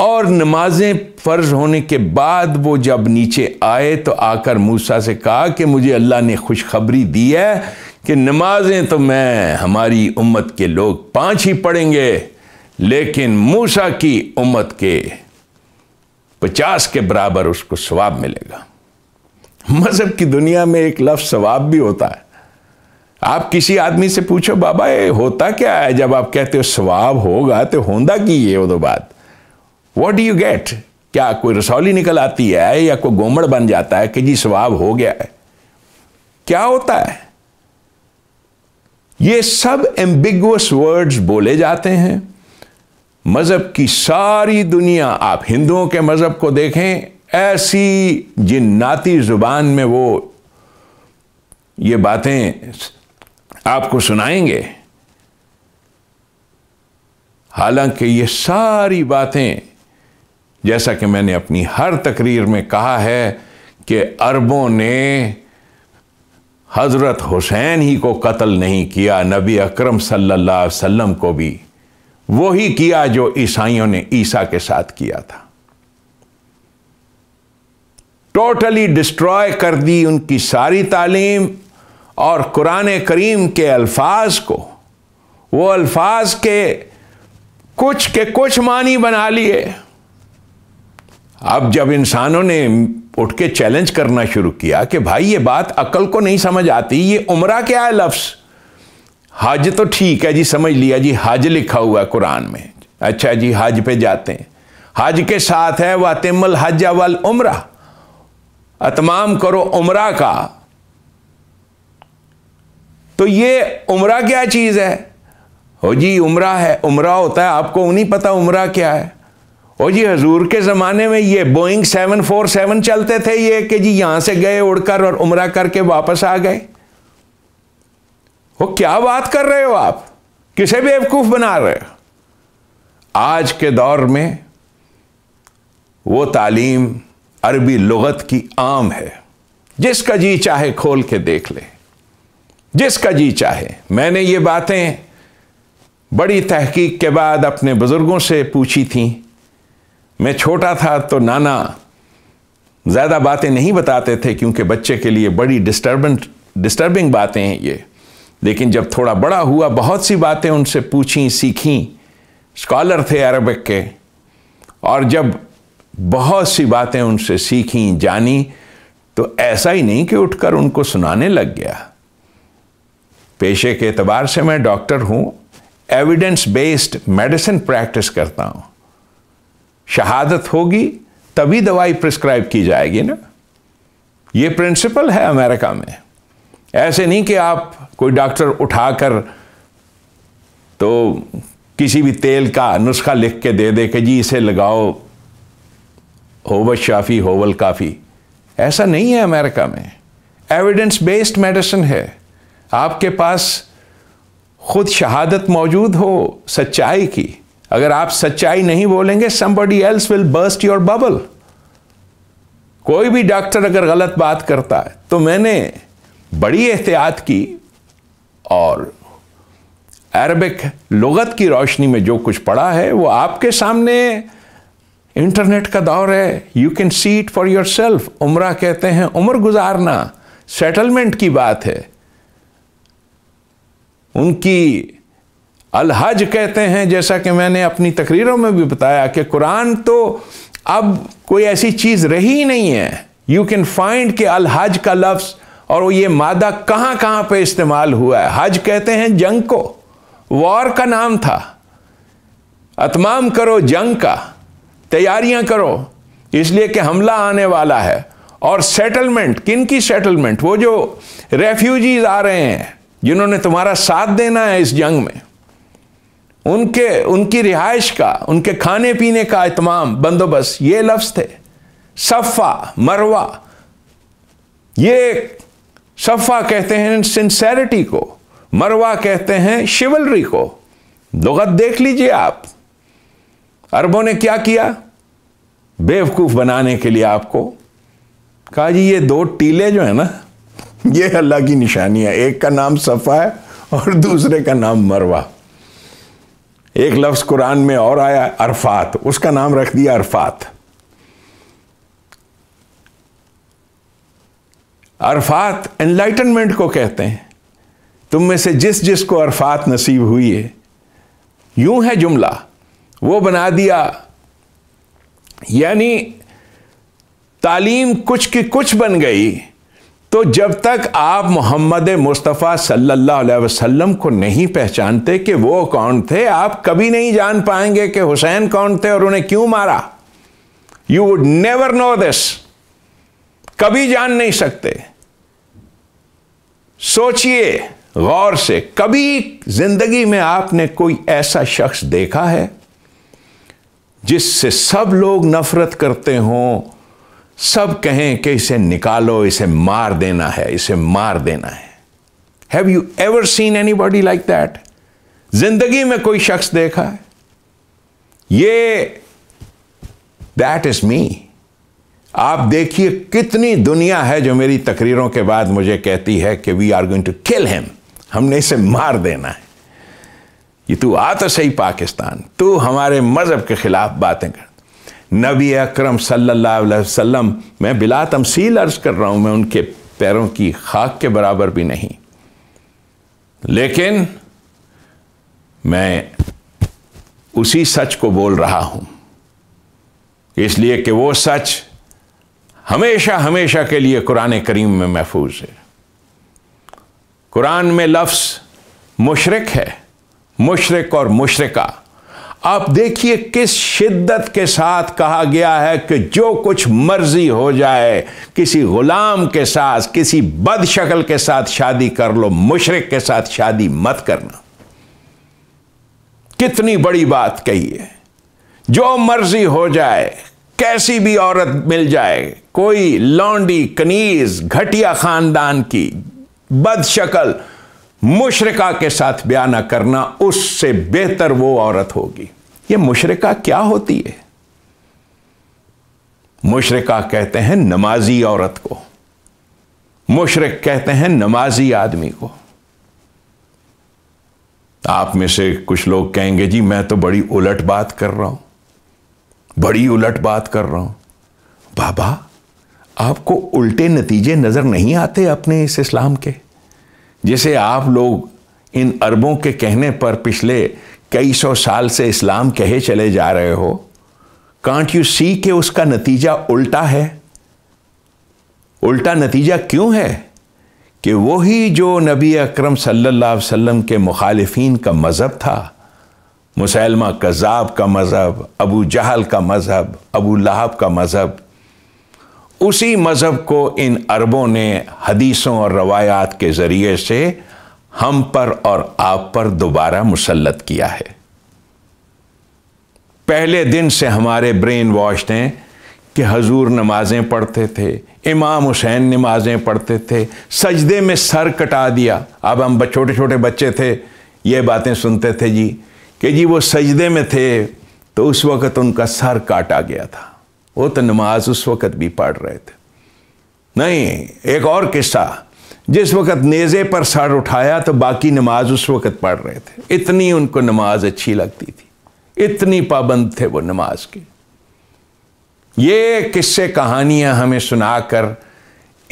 और नमाजें फ़र्ज होने के बाद वो जब नीचे आए तो आकर मूसा से कहा कि मुझे अल्लाह ने खुशखबरी दी है कि नमाजें तो मैं हमारी उम्मत के लोग पांच ही पढ़ेंगे लेकिन मूसा की उम्मत के पचास के बराबर उसको सवाब मिलेगा मज़हब की दुनिया में एक लफ्ज़ सवाब भी होता है आप किसी आदमी से पूछो बाबा ये होता क्या है जब आप कहते हो सवाब होगा तो होंदा की ये वो तो बात वॉट डू यू गेट क्या कोई रसौली निकल आती है या कोई गोमड़ बन जाता है कि जी स्वाब हो गया है क्या होता है ये सब एम्बिगुअस वर्ड्स बोले जाते हैं मज़हब की सारी दुनिया आप हिंदुओं के मज़हब को देखें ऐसी जिन्नाती ज़ुबान में वो ये बातें आपको सुनाएंगे हालांकि ये सारी बातें जैसा कि मैंने अपनी हर तकरीर में कहा है कि अरबों ने हज़रत हुसैन ही को कत्ल नहीं किया नबी अकरम सल्लल्लाहु अलैहि वसल्लम को भी वही किया जो ईसाइयों ने ईसा के साथ किया था टोटली डिस्ट्रॉय कर दी उनकी सारी तालीम और कुरान करीम के अल्फाज को वो अल्फाज के कुछ के कुछ मानी बना लिए अब जब इंसानों ने उठ के चैलेंज करना शुरू किया कि भाई ये बात अकल को नहीं समझ आती ये उमरा क्या है लफ्स हज तो ठीक है जी समझ लिया जी हज लिखा हुआ है कुरान में अच्छा जी हज पे जाते हैं हज के साथ है तिमल हज अवल उम्रा अतमाम करो उमरा का तो ये उमरा क्या चीज़ है हो जी उमरा है उमरा होता है आपको नहीं पता उमरा क्या है ओ जी हजूर के ज़माने में ये बोइंग 747 चलते थे ये कि जी यहाँ से गए उड़कर और उम्र करके वापस आ गए वो क्या बात कर रहे हो आप किसे बेवकूफ़ बना रहे हो आज के दौर में वो तालीम अरबी लगत की आम है जिसका जी चाहे खोल के देख ले जिसका जी चाहे मैंने ये बातें बड़ी तहकीक के बाद अपने बुज़ुर्गों से पूछी थीं मैं छोटा था तो नाना ज़्यादा बातें नहीं बताते थे क्योंकि बच्चे के लिए बड़ी डिस्टर्बेंट डिस्टर्बिंग बातें हैं ये लेकिन जब थोड़ा बड़ा हुआ बहुत सी बातें उनसे पूछी सीखी स्कॉलर थे अरबिक के और जब बहुत सी बातें उनसे सीखी जानी तो ऐसा ही नहीं कि उठकर उनको सुनाने लग गया पेशे के एतबार से मैं डॉक्टर हूँ एविडेंस बेस्ड मेडिसिन प्रैक्टिस करता हूँ शहादत होगी तभी दवाई प्रिस्क्राइब की जाएगी ना ये प्रिंसिपल है अमेरिका में ऐसे नहीं कि आप कोई डॉक्टर उठाकर तो किसी भी तेल का नुस्खा लिख के दे दे के जी इसे लगाओ होवल शाफी होवल काफ़ी ऐसा नहीं है अमेरिका में एविडेंस बेस्ड मेडिसिन है आपके पास खुद शहादत मौजूद हो सच्चाई की अगर आप सच्चाई नहीं बोलेंगे somebody else will burst your bubble कोई भी डॉक्टर अगर गलत बात करता है तो मैंने बड़ी एहतियात की और अरबिक लगत की रोशनी में जो कुछ पढ़ा है वो आपके सामने इंटरनेट का दौर है you can see it for yourself उम्र कहते हैं उम्र गुजारना सेटलमेंट की बात है उनकी अलहज कहते हैं जैसा कि मैंने अपनी तकरीरों में भी बताया कि कुरान तो अब कोई ऐसी चीज़ रही नहीं है यू कैन फाइंड कि अलहज का लफ्ज़ और वो ये मादा कहाँ कहाँ पे इस्तेमाल हुआ है हज कहते हैं जंग को वॉर का नाम था अतमाम करो जंग का तैयारियां करो इसलिए कि हमला आने वाला है और सेटलमेंट किन की सेटलमेंट वो जो रेफ्यूजीज आ रहे हैं जिन्होंने तुम्हारा साथ देना है इस जंग में उनके उनकी रिहाइश का उनके खाने पीने का इतमाम बंदोबस्त ये लफ्ज़ थे सफ़ा मरवा ये सफ़ा कहते हैं सिंसेरिटी को मरवा कहते हैं शिवलरी को लगत देख लीजिए आप अरबों ने क्या किया बेवकूफ़ बनाने के लिए आपको कहा जी ये दो टीले जो है ना ये अल्लाह की निशानी है एक का नाम सफ़ा है और दूसरे का नाम मरवा एक लफ्ज कुरान में और आया अरफात उसका नाम रख दिया अरफात अरफात एनलाइटनमेंट को कहते हैं तुम में से जिस जिसको अरफात नसीब हुई है यूं है जुमला वो बना दिया यानी तालीम कुछ की कुछ बन गई तो जब तक आप मोहम्मद मुस्तफ़ा सल्लल्लाहु अलैहि वसल्लम को नहीं पहचानते कि वो कौन थे आप कभी नहीं जान पाएंगे कि हुसैन कौन थे और उन्हें क्यों मारा you would never know this कभी जान नहीं सकते सोचिए गौर से कभी जिंदगी में आपने कोई ऐसा शख्स देखा है जिससे सब लोग नफरत करते हों सब कहें कि इसे निकालो इसे मार देना है इसे मार देना है have you ever seen anybody like that जिंदगी में कोई शख्स देखा है ये दैट इज मी आप देखिए कितनी दुनिया है जो मेरी तकरीरों के बाद मुझे कहती है कि we are going to kill him हमने इसे मार देना है ये तू आ तो सही पाकिस्तान तू हमारे मजहब के खिलाफ बातें कर नबी अकरम सल्लल्लाहु अलैहि वसल्लम मैं बिला तमसील अर्ज कर रहा हूं मैं उनके पैरों की खाक के बराबर भी नहीं लेकिन मैं उसी सच को बोल रहा हूं इसलिए कि वो सच हमेशा हमेशा के लिए कुरान करीम में महफूज है कुरान में लफ्स मुशरक है मुशरक और मुशरका आप देखिए किस शिद्दत के साथ कहा गया है कि जो कुछ मर्जी हो जाए किसी गुलाम के साथ किसी बदशक्ल के साथ शादी कर लो मुशरक के साथ शादी मत करना कितनी बड़ी बात कही है जो मर्जी हो जाए कैसी भी औरत मिल जाए कोई लौंडी कनीज घटिया खानदान की बदशक्ल मुशरका के साथ ब्याह न करना उससे बेहतर वो औरत होगी ये मुशरका क्या होती है मुशरका कहते हैं नमाजी औरत को मुशरक कहते हैं नमाजी आदमी को आप में से कुछ लोग कहेंगे जी मैं तो बड़ी उलट बात कर रहा हूं बड़ी उलट बात कर रहा हूं बाबा आपको उल्टे नतीजे नजर नहीं आते अपने इस इस्लाम के जिसे आप लोग इन अरबों के कहने पर पिछले कई सौ साल से इस्लाम कहे चले जा रहे हो कांट यू सी के उसका नतीजा उल्टा है उल्टा नतीजा क्यों है कि वही जो नबी अकरम सल्लल्लाहु अलैहि वसल्लम के मुखालफन का मज़हब था मुसलमा कज़ाब का मज़हब अबू जहल का मज़हब अबू लहब का मज़हब उसी मज़हब को इन अरबों ने हदीसों और रवायात के ज़रिए से हम पर और आप पर दोबारा मुसलत किया है पहले दिन से हमारे ब्रेन वॉश ने कि हजूर नमाजें पढ़ते थे इमाम हुसैन नमाजें पढ़ते थे सजदे में सर कटा दिया अब हम छोटे छोटे बच्चे थे ये बातें सुनते थे जी कि जी वो सजदे में थे तो उस वक़्त उनका सर काटा गया था वो तो नमाज उस वक़्त भी पढ़ रहे थे नहीं एक और किस्सा जिस वक़्त नेज़े पर सर उठाया तो बाकी नमाज उस वक़्त पढ़ रहे थे इतनी उनको नमाज अच्छी लगती थी इतनी पाबंद थे वो नमाज के ये किस्से कहानियां हमें सुनाकर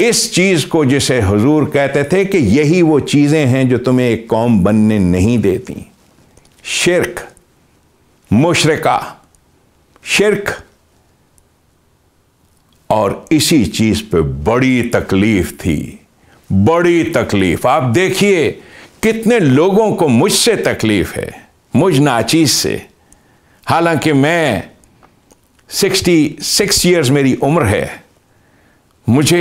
इस चीज़ को जिसे हजूर कहते थे कि यही वो चीज़ें हैं जो तुम्हें एक कौम बनने नहीं देती शिरक मुशरका शिरक और इसी चीज़ पे बड़ी तकलीफ़ थी बड़ी तकलीफ आप देखिए कितने लोगों को मुझसे तकलीफ है मुझ नाचीज से हालांकि मैं 66 इयर्स मेरी उम्र है मुझे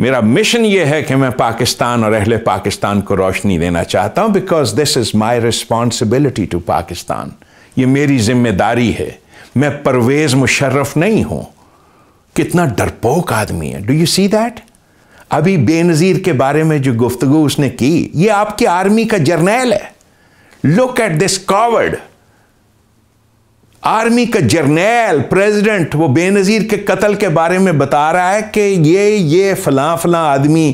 मेरा मिशन ये है कि मैं पाकिस्तान और अहले पाकिस्तान को रोशनी देना चाहता हूँ because this is my responsibility to Pakistan ये मेरी जिम्मेदारी है मैं परवेज़ मुशर्रफ नहीं हूं कितना डरपोक आदमी है डू यू सी दैट अभी बेनज़ीर के बारे में जो गुफ्तगु उसने की ये आपकी आर्मी का जर्नैल है look at this coward army का जर्नैल प्रेसिडेंट वो बेनज़ीर के कत्ल के बारे में बता रहा है कि ये ये फलां फलां आदमी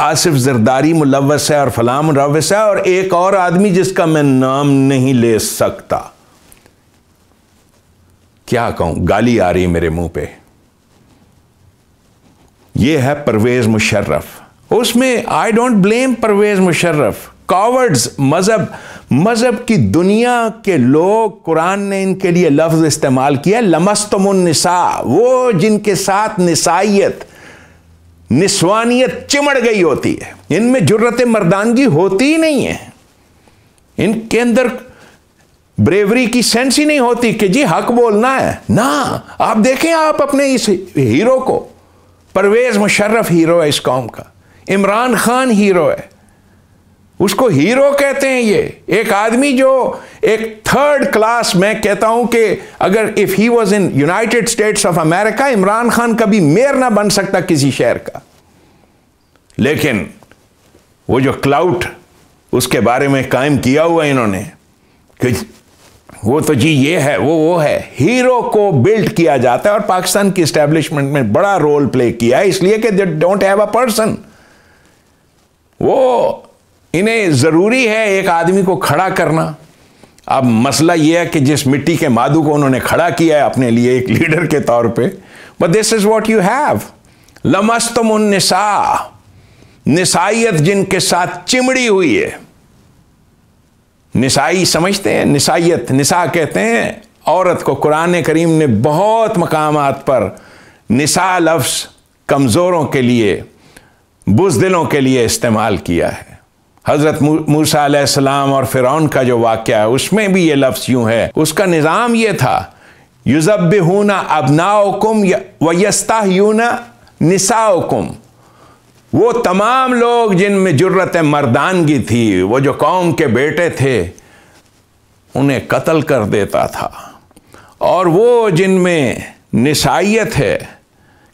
आसिफ जरदारी मुलवस है और फलां मुलवस है और एक और आदमी जिसका मैं नाम नहीं ले सकता क्या कहूं गाली आ रही है मेरे मुंह पर ये है परवेज मुशर्रफ उसमें I don't blame Pervez Musharraf cowards मज़हब मज़हब की दुनिया के लोग कुरान ने इनके लिए लफ्ज़ इस्तेमाल किया लमस्तमनिसा वो जिनके साथ निसाइत निस्वानियत चिमड़ गई होती है इनमें जुर्रत मर्दानगी होती ही नहीं है इनके अंदर ब्रेवरी की सेंस ही नहीं होती कि जी हक बोलना है ना आप देखें आप अपने इस हीरो को परवेज मुशर्रफ हीरो है इस कौम का इमरान खान हीरो है उसको हीरो कहते हैं ये एक आदमी जो एक थर्ड क्लास मैं कहता हूं कि अगर if he was in United States of America Imran Khan कभी मेयर ना बन सकता किसी शहर का लेकिन वो जो क्लाउट उसके बारे में कायम किया हुआ इन्होंने कि वो तो जी ये है वो वो है हीरो को बिल्ड किया जाता है और पाकिस्तान की स्टैब्लिशमेंट में बड़ा रोल प्ले किया है इसलिए कि they don't have a person वो इन्हें ज़रूरी है एक आदमी को खड़ा करना अब मसला यह है कि जिस मिट्टी के माधु को उन्होंने खड़ा किया है अपने लिए एक लीडर के तौर पे but this is what you have लमस्तम निशाइत निसाइत जिनके साथ चिमड़ी हुई है निसाई समझते हैं निसाइत निसा कहते हैं औरत को कुरान करीम ने बहुत मकाम पर निसा लफ्स कमज़ोरों के लिए बुजदिलों के लिए इस्तेमाल किया है हज़रत मूसा सलाम और फ़िरौन का जो वाक़ है उसमें भी ये लफ्ज़ यूँ है उसका निज़ाम ये था युजब हूना अबनाओकुम वयस्ता यूना निसाओकुम वो तमाम लोग जिनमें जरूरत मर्दानगी थी वो जो कौम के बेटे थे उन्हें कत्ल कर देता था और वो जिनमें निसाइत है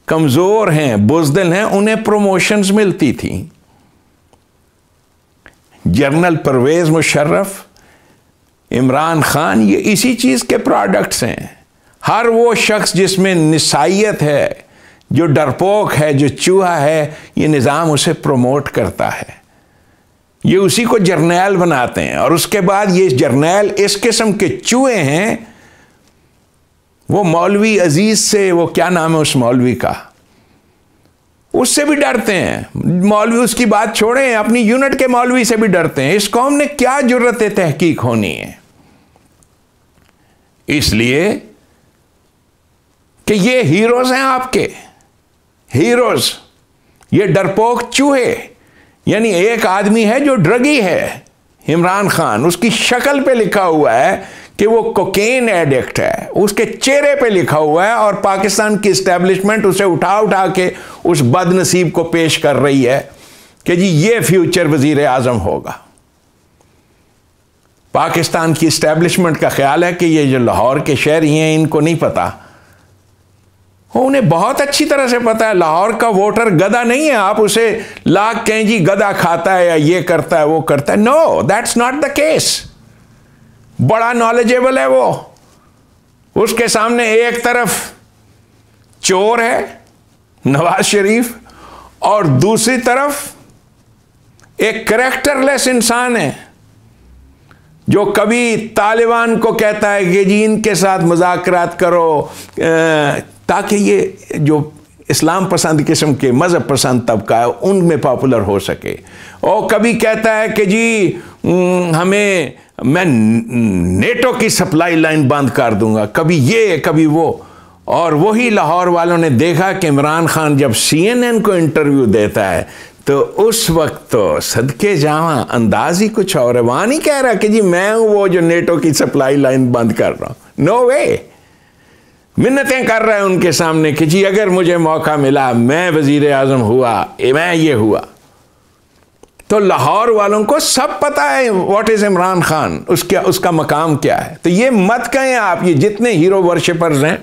कमज़ोर हैं बुजदिल हैं उन्हें प्रमोशंस मिलती थी जनरल परवेज़ मुशर्रफ इमरान ख़ान ये इसी चीज़ के प्रोडक्ट्स हैं हर वो शख्स जिसमें निसाइत है जो डरपोक है जो चूहा है ये निज़ाम उसे प्रमोट करता है ये उसी को जर्नैल बनाते हैं और उसके बाद ये जर्नैल इस किस्म के चूहे हैं वो मौलवी अजीज से वो क्या नाम है उस मौलवी का उससे भी डरते हैं मौलवी उसकी बात छोड़े हैं अपनी यूनिट के मौलवी से भी डरते हैं इस कौम ने क्या जरूरत है तहकीक होनी है इसलिए कि ये हीरोज हैं आपके हीरोज ये डरपोक चूहे यानी एक आदमी है जो ड्रगी है इमरान खान उसकी शक्ल पे लिखा हुआ है कि वो कोकेन एडिक्ट है उसके चेहरे पे लिखा हुआ है और पाकिस्तान की इस्टेब्लिशमेंट उसे उठा उठा के उस बदनसीब को पेश कर रही है कि जी ये फ्यूचर वजीर आजम होगा पाकिस्तान की इस्टेब्लिशमेंट का ख्याल है कि ये जो लाहौर के शहरी हैं इनको नहीं पता उन्हें बहुत अच्छी तरह से पता है लाहौर का वोटर गधा नहीं है आप उसे लाख कहें जी गधा खाता है या ये करता है वो करता है no that's not the case बड़ा नॉलेजेबल है वो उसके सामने एक तरफ चोर है नवाज शरीफ और दूसरी तरफ एक करेक्टरलेस इंसान है जो कभी तालिबान को कहता है कि जी इनके साथ मुजाकरात करो ताकि ये जो इस्लाम पसंद किस्म के मज़हब पसंद तबका है उनमें पॉपुलर हो सके और कभी कहता है कि जी हम्म, हमें मैं नेटो की सप्लाई लाइन बंद कर दूंगा कभी ये कभी वो और वही लाहौर वालों ने देखा कि इमरान खान जब सीएनएन को इंटरव्यू देता है तो उस वक्त तो सदके जावा अंदाज ही कुछ और है वहाँ नहीं कह रहा कि जी मैं हूँ वो जो नेटो की सप्लाई लाइन बंद कर रहा हूँ नो वे मिन्नतें कर रहा है उनके सामने कि जी अगर मुझे मौका मिला मैं वजीर आजम हुआ मैं ये हुआ तो लाहौर वालों को सब पता है व्हाट इज़ इमरान खान उसके उसका मकाम क्या है तो ये मत कहें आप ये जितने हीरो वर्शिपर्स हैं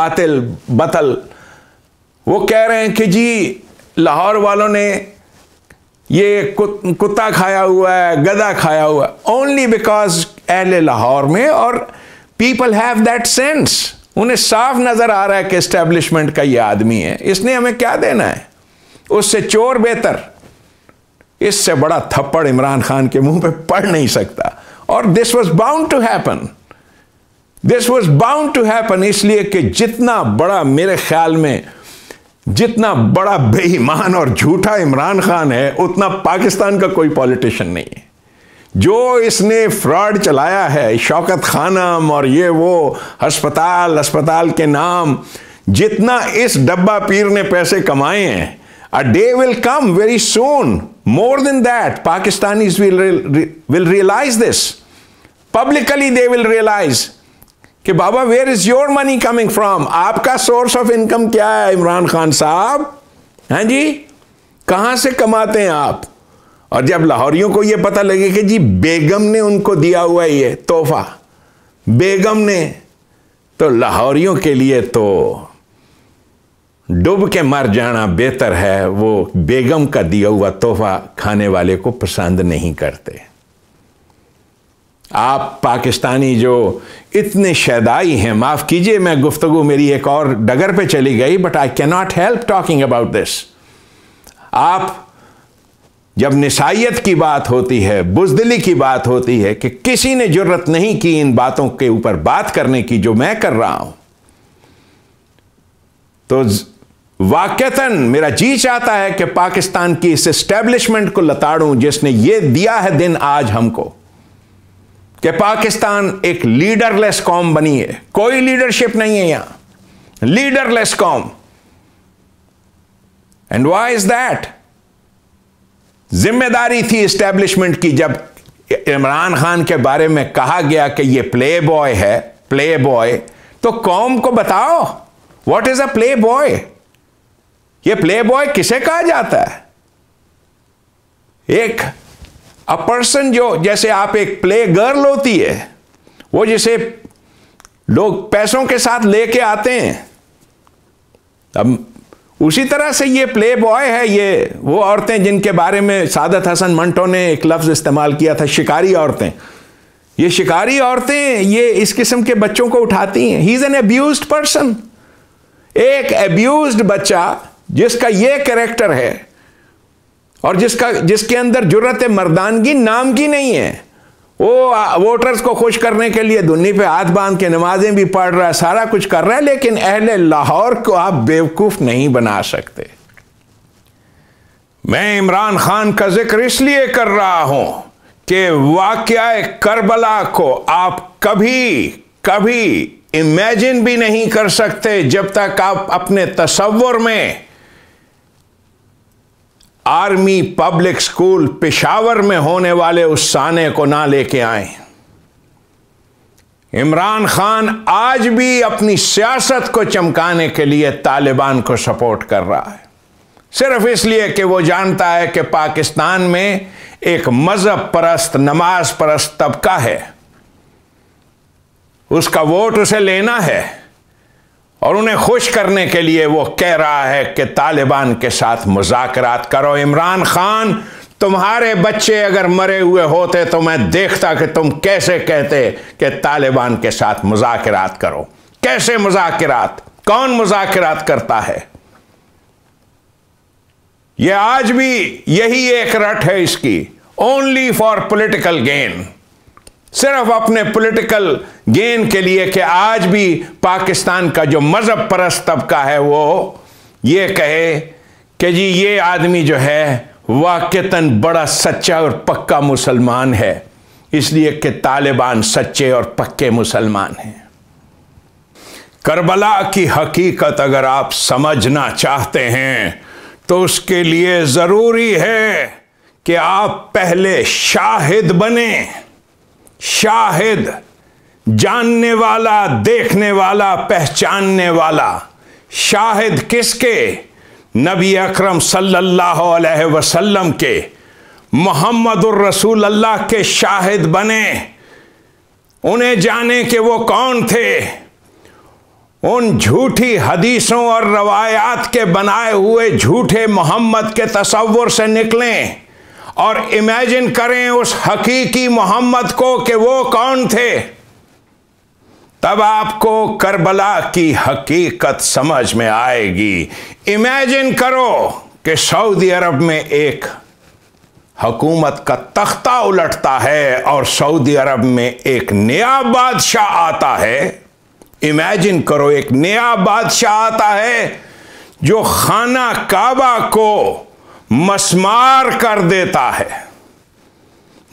बातिल बतल वो कह रहे हैं कि जी लाहौर वालों ने ये कुत्ता खाया हुआ है गधा खाया हुआ ओनली बिकॉज एहले लाहौर में और पीपल हैव दैट सेंस उन्हें साफ नजर आ रहा है कि एस्टेब्लिशमेंट का ये आदमी है इसने हमें क्या देना है उससे चोर बेहतर इससे बड़ा थप्पड़ इमरान खान के मुंह पे पड़ नहीं सकता और this was bound to happen this was bound to happen इसलिए कि जितना बड़ा मेरे ख्याल में जितना बड़ा बेईमान और झूठा इमरान खान है उतना पाकिस्तान का कोई पॉलिटिशियन नहीं है जो इसने फ्रॉड चलाया है शौकत खानम और ये वो अस्पताल अस्पताल के नाम जितना इस डब्बा पीर ने पैसे कमाए हैं a day will come very soon more than that Pakistani will realize this publicly they will realize कि बाबा where is your money coming from आपका सोर्स ऑफ इनकम क्या है इमरान खान साहब हैं हाँ जी कहां से कमाते हैं आप और जब लाहौरियों को यह पता लगे कि जी बेगम ने उनको दिया हुआ ये तोहफा बेगम ने तो लाहौरियों के लिए तो डूब के मर जाना बेहतर है वो बेगम का दिया हुआ तोहफा खाने वाले को पसंद नहीं करते आप पाकिस्तानी जो इतने शैदाई हैं माफ़ कीजिए मैं गुफ्तगु मेरी एक और डगर पे चली गई but I cannot help talking about this आप जब निसाइत की बात होती है बुजदली की बात होती है कि किसी ने जरूरत नहीं की इन बातों के ऊपर बात करने की जो मैं कर रहा हूं तो वाक्यतन मेरा जी चाहता है कि पाकिस्तान की इस एस्टेब्लिशमेंट को लताड़ूं जिसने यह दिया है दिन आज हमको कि पाकिस्तान एक लीडरलेस कॉम बनी है कोई लीडरशिप नहीं है यहां लीडरलेस कॉम एंड वाई इज दैट जिम्मेदारी थी इस्टेब्लिशमेंट की जब इमरान खान के बारे में कहा गया कि ये प्ले बॉय है प्ले बॉय तो कौम को बताओ what is a playboy ये प्ले बॉय किसे कहा जाता है एक अ पर्सन जो जैसे आप एक प्ले गर्ल होती है वो जिसे लोग पैसों के साथ लेके आते हैं अब उसी तरह से ये प्ले बॉय है ये वो औरतें जिनके बारे में सादत हसन मंटो ने एक लफ्ज़ इस्तेमाल किया था शिकारी औरतें ये शिकारी औरतें ये इस किस्म के बच्चों को उठाती हैं he is an abuse person एक एब्यूज बच्चा जिसका ये करेक्टर है और जिसका जिसके अंदर जरूरत मर्दानगी नाम की नहीं है वो वोटर्स को खुश करने के लिए दुनिया पे हाथ बांध के नमाजें भी पढ़ रहा है सारा कुछ कर रहा है लेकिन अहले लाहौर को आप बेवकूफ नहीं बना सकते मैं इमरान खान का जिक्र इसलिए कर रहा हूं कि वाक़ करबला को आप कभी कभी इमेजिन भी नहीं कर सकते जब तक आप अपने तस्वर में आर्मी पब्लिक स्कूल पेशावर में होने वाले उस साने को ना लेके आए इमरान खान आज भी अपनी सियासत को चमकाने के लिए तालिबान को सपोर्ट कर रहा है सिर्फ इसलिए कि वो जानता है कि पाकिस्तान में एक मजहब परस्त नमाज परस्त तबका है उसका वोट उसे लेना है और उन्हें खुश करने के लिए वो कह रहा है कि तालिबान के साथ मुजाकरात करो इमरान खान तुम्हारे बच्चे अगर मरे हुए होते तो मैं देखता कि तुम कैसे कहते कि तालिबान के साथ मुजाकरात करो कैसे मुजाकरात कौन मुजाकरात करता है यह आज भी यही एक रट है इसकी ओनली फॉर पोलिटिकल गेन सिर्फ अपने पॉलिटिकल गेन के लिए कि आज भी पाकिस्तान का जो मजहब परस्त तबका है वो ये कहे कि जी ये आदमी जो है वाकता बड़ा सच्चा और पक्का मुसलमान है इसलिए कि तालिबान सच्चे और पक्के मुसलमान हैं करबला की हकीकत अगर आप समझना चाहते हैं तो उसके लिए ज़रूरी है कि आप पहले शाहिद बने शाहिद जानने वाला देखने वाला पहचानने वाला शाहिद किसके नबी अकरम सल्लल्लाहु अलैहि वसल्लम के मोहम्मद रसूल अल्लाह के शाहिद बने उन्हें जाने के वो कौन थे उन झूठी हदीसों और रवायात के बनाए हुए झूठे मोहम्मद के तस्वुर से निकलें और इमेजिन करें उस हकीकी मोहम्मद को कि वो कौन थे तब आपको करबला की हकीकत समझ में आएगी इमेजिन करो कि सऊदी अरब में एक हकूमत का तख्ता उलटता है और सऊदी अरब में एक नया बादशाह आता है इमेजिन करो एक नया बादशाह आता है जो खाना काबा को मस्मार कर देता है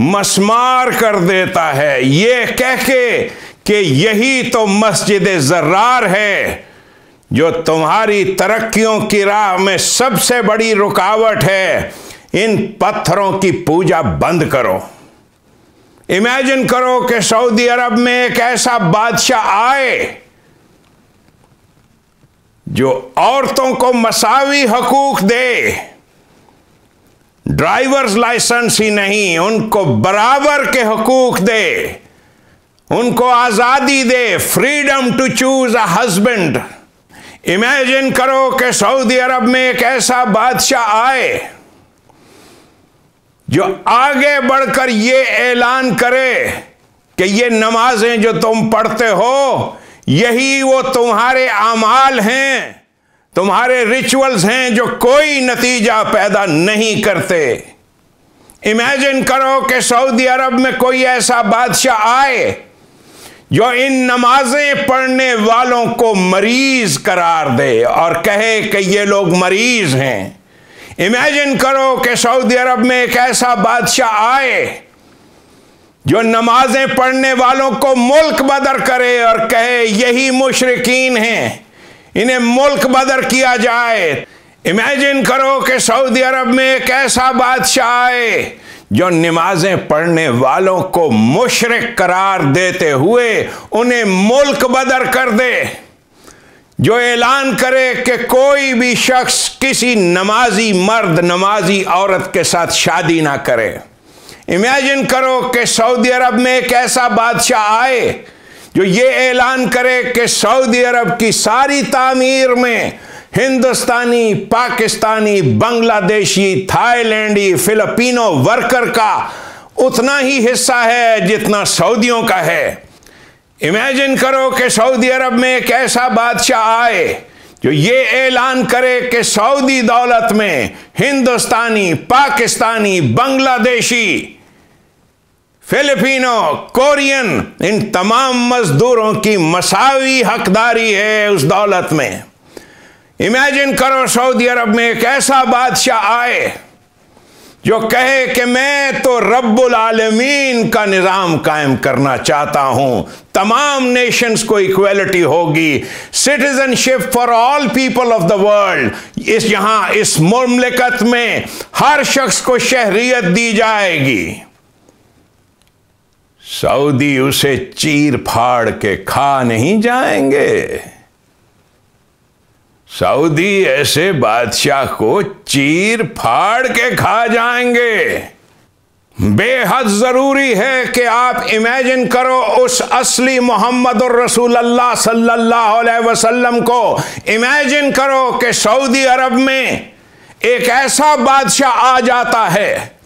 मस्मार कर देता है ये कह के कि यही तो मस्जिद जर्रार है जो तुम्हारी तरक्कियों की राह में सबसे बड़ी रुकावट है इन पत्थरों की पूजा बंद करो इमेजिन करो कि सऊदी अरब में एक ऐसा बादशाह आए जो औरतों को मसावी हकूक दे ड्राइवर्स लाइसेंस ही नहीं उनको बराबर के हकूक दे उनको आज़ादी दे freedom to choose a husband imagine करो कि सऊदी अरब में एक ऐसा बादशाह आए जो आगे बढ़कर ये ऐलान करे कि ये नमाजें जो तुम पढ़ते हो यही वो तुम्हारे अमाल हैं तुम्हारे रिचुअल्स हैं जो कोई नतीजा पैदा नहीं करते इमेजिन करो कि सऊदी अरब में कोई ऐसा बादशाह आए जो इन नमाजें पढ़ने वालों को मरीज करार दे और कहे कि ये लोग मरीज हैं इमेजिन करो कि सऊदी अरब में एक ऐसा बादशाह आए जो नमाजें पढ़ने वालों को मुल्क बदर करे और कहे यही मुशरकिन हैं इन्हें मुल्क बदर किया जाए इमेजिन करो कि सऊदी अरब में एक ऐसा बादशाह आए जो नमाजें पढ़ने वालों को मुशरक करार देते हुए उन्हें मुल्क बदर कर दे जो ऐलान करे कि कोई भी शख्स किसी नमाजी मर्द नमाजी औरत के साथ शादी ना करे इमेजिन करो कि सऊदी अरब में एक ऐसा बादशाह आए जो ये ऐलान करे कि सऊदी अरब की सारी तामीर में हिंदुस्तानी पाकिस्तानी बांग्लादेशी थाईलैंडी फिलिपिनो वर्कर का उतना ही हिस्सा है जितना सऊदियों का है इमेजिन करो कि सऊदी अरब में एक ऐसा बादशाह आए जो ये ऐलान करे कि सऊदी दौलत में हिंदुस्तानी पाकिस्तानी बांग्लादेशी फिलिपिनो कोरियन इन तमाम मजदूरों की मसावी हकदारी है उस दौलत में इमेजिन करो सऊदी अरब में एक ऐसा बादशाह आए जो कहे कि मैं तो रब्बुल आलमीन का निज़ाम कायम करना चाहता हूं तमाम नेशंस को इक्वलिटी होगी citizenship for all people of the world इस यहां इस मुमलिकत में हर शख्स को शहरियत दी जाएगी सऊदी उसे चीर फाड़ के खा नहीं जाएंगे सऊदी ऐसे बादशाह को चीर फाड़ के खा जाएंगे बेहद ज़रूरी है कि आप इमेजिन करो उस असली मोहम्मद अल्लाह सल्लल्लाहु अलैहि वसल्लम को इमेजिन करो कि सऊदी अरब में एक ऐसा बादशाह आ जाता है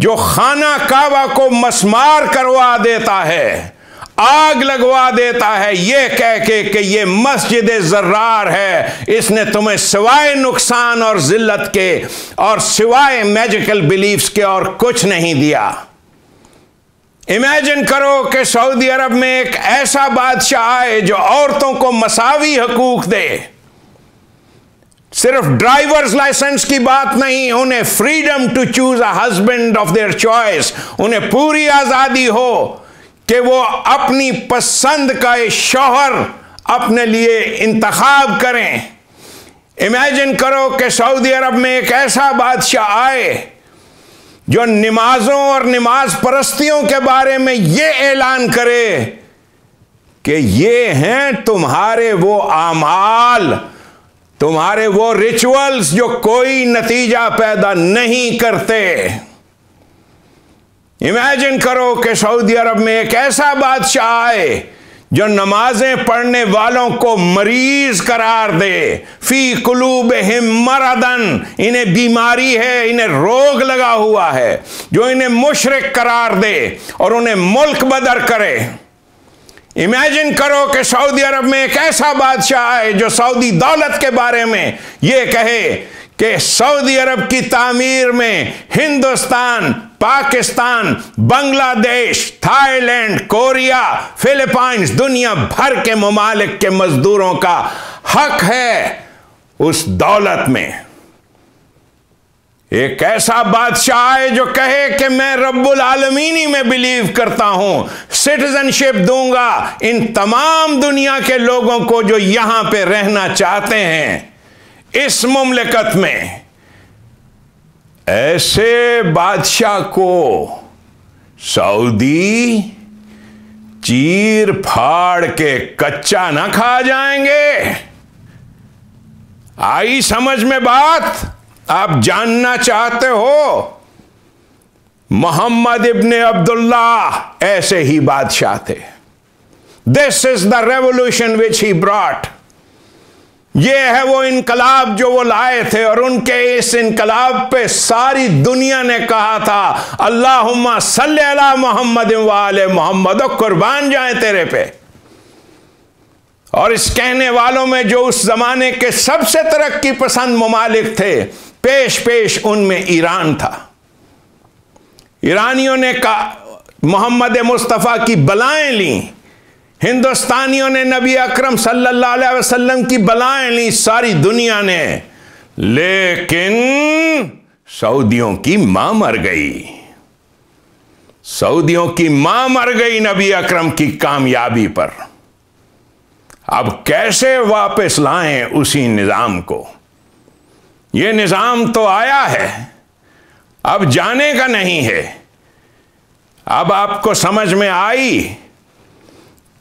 जो खाना काबा को मसमार करवा देता है आग लगवा देता है ये कह के कि ये मस्जिद जर्रार है इसने तुम्हें सिवाय नुकसान और जिल्लत के और सिवाय मैजिकल बिलीफ्स के और कुछ नहीं दिया इमेजिन करो कि सऊदी अरब में एक ऐसा बादशाह आए जो औरतों को मसावी हकूक दे सिर्फ ड्राइवर्स लाइसेंस की बात नहीं उन्हें freedom to choose a husband of their choice उन्हें पूरी आजादी हो कि वो अपनी पसंद का शौहर अपने लिए इंतखब करें इमेजिन करो कि सऊदी अरब में एक ऐसा बादशाह आए जो नमाजों और नमाज परस्तियों के बारे में यह ऐलान करे कि ये हैं तुम्हारे वो आमाल तुम्हारे वो रिचुअल्स जो कोई नतीजा पैदा नहीं करते इमेजिन करो कि सऊदी अरब में एक ऐसा बादशाह आए जो नमाजें पढ़ने वालों को मरीज करार दे फी कुलूब हिम मरदन इन्हें बीमारी है इन्हें रोग लगा हुआ है जो इन्हें मुशरक करार दे और उन्हें मुल्क बदर करे इमेजिन करो कि सऊदी अरब में एक ऐसा बादशाह आए जो सऊदी दौलत के बारे में ये कहे कि सऊदी अरब की तामीर में Hindustan Pakistan Bangladesh Thailand Korea Philippines दुनिया भर के ममालिक के मजदूरों का हक है उस दौलत में एक ऐसा बादशाह है जो कहे कि मैं रब्बुल आलमीनी में बिलीव करता हूं सिटीजनशिप दूंगा इन तमाम दुनिया के लोगों को जो यहां पे रहना चाहते हैं इस मुमलकत में ऐसे बादशाह को सऊदी चीर फाड़ के कच्चा ना खा जाएंगे आई समझ में बात आप जानना चाहते हो मोहम्मद इब्ने अब्दुल्ला ऐसे ही बादशाह थे this is the revolution which he brought ये है वो इनकलाब जो वो लाए थे और उनके इस इनकलाब पे सारी दुनिया ने कहा था अल्लाह सल्ला मोहम्मद वाले मोहम्मद कुर्बान जाए तेरे पे और इस कहने वालों में जो उस जमाने के सबसे तरक्की पसंद ममालिक थे पेश पेश उनमें ईरान था ईरानियों ने कहा मोहम्मद मुस्तफ़ा की बलाएं ली हिंदुस्तानियों ने नबी अकरम सल्लल्लाहु अलैहि वसल्लम की बलाएं ली सारी दुनिया ने लेकिन सऊदियों की मां मर गई सऊदियों की मां मर गई नबी अकरम की कामयाबी पर अब कैसे वापस लाएं उसी निज़ाम को ये निज़ाम तो आया है अब जाने का नहीं है अब आपको समझ में आई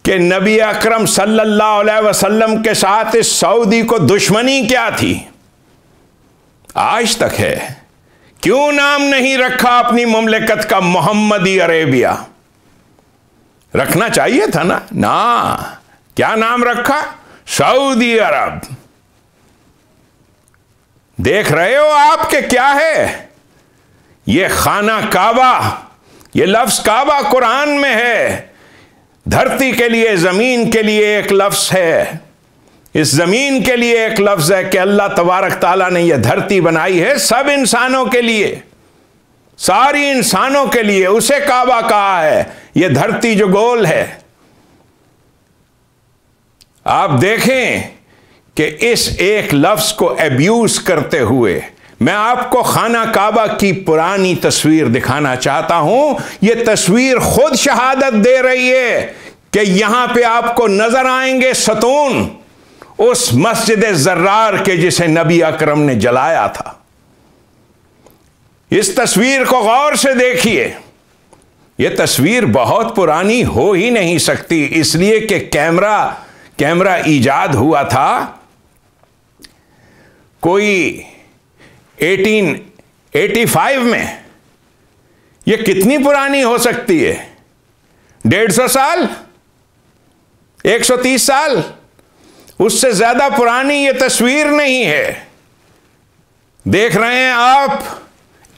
कि नबी अकरम सल्लल्लाहु अलैहि वसल्लम के साथ इस सऊदी को दुश्मनी क्या थी आज तक है क्यों नाम नहीं रखा अपनी ममलिकत का मोहम्मदी अरेबिया रखना चाहिए था ना ना क्या नाम रखा सऊदी अरब देख रहे हो आप के क्या है ये खाना काबा ये लफ्ज काबा कुरान में है धरती के लिए ज़मीन के लिए एक लफ्ज़ है इस ज़मीन के लिए एक लफ्ज़ है कि अल्लाह तबारक ताला ने यह धरती बनाई है सब इंसानों के लिए सारी इंसानों के लिए उसे काबा कहा है यह धरती जो गोल है आप देखें कि इस एक लफ्ज़ को एब्यूज़ करते हुए मैं आपको खाना काबा की पुरानी तस्वीर दिखाना चाहता हूं यह तस्वीर खुद शहादत दे रही है कि यहां पे आपको नजर आएंगे सतून उस मस्जिद जर्रार के जिसे नबी अकरम ने जलाया था इस तस्वीर को गौर से देखिए यह तस्वीर बहुत पुरानी हो ही नहीं सकती इसलिए कि कैमरा कैमरा ईजाद हुआ था कोई 1885 में ये कितनी पुरानी हो सकती है डेढ़ सौ साल 130 साल उससे ज्यादा पुरानी ये तस्वीर नहीं है देख रहे हैं आप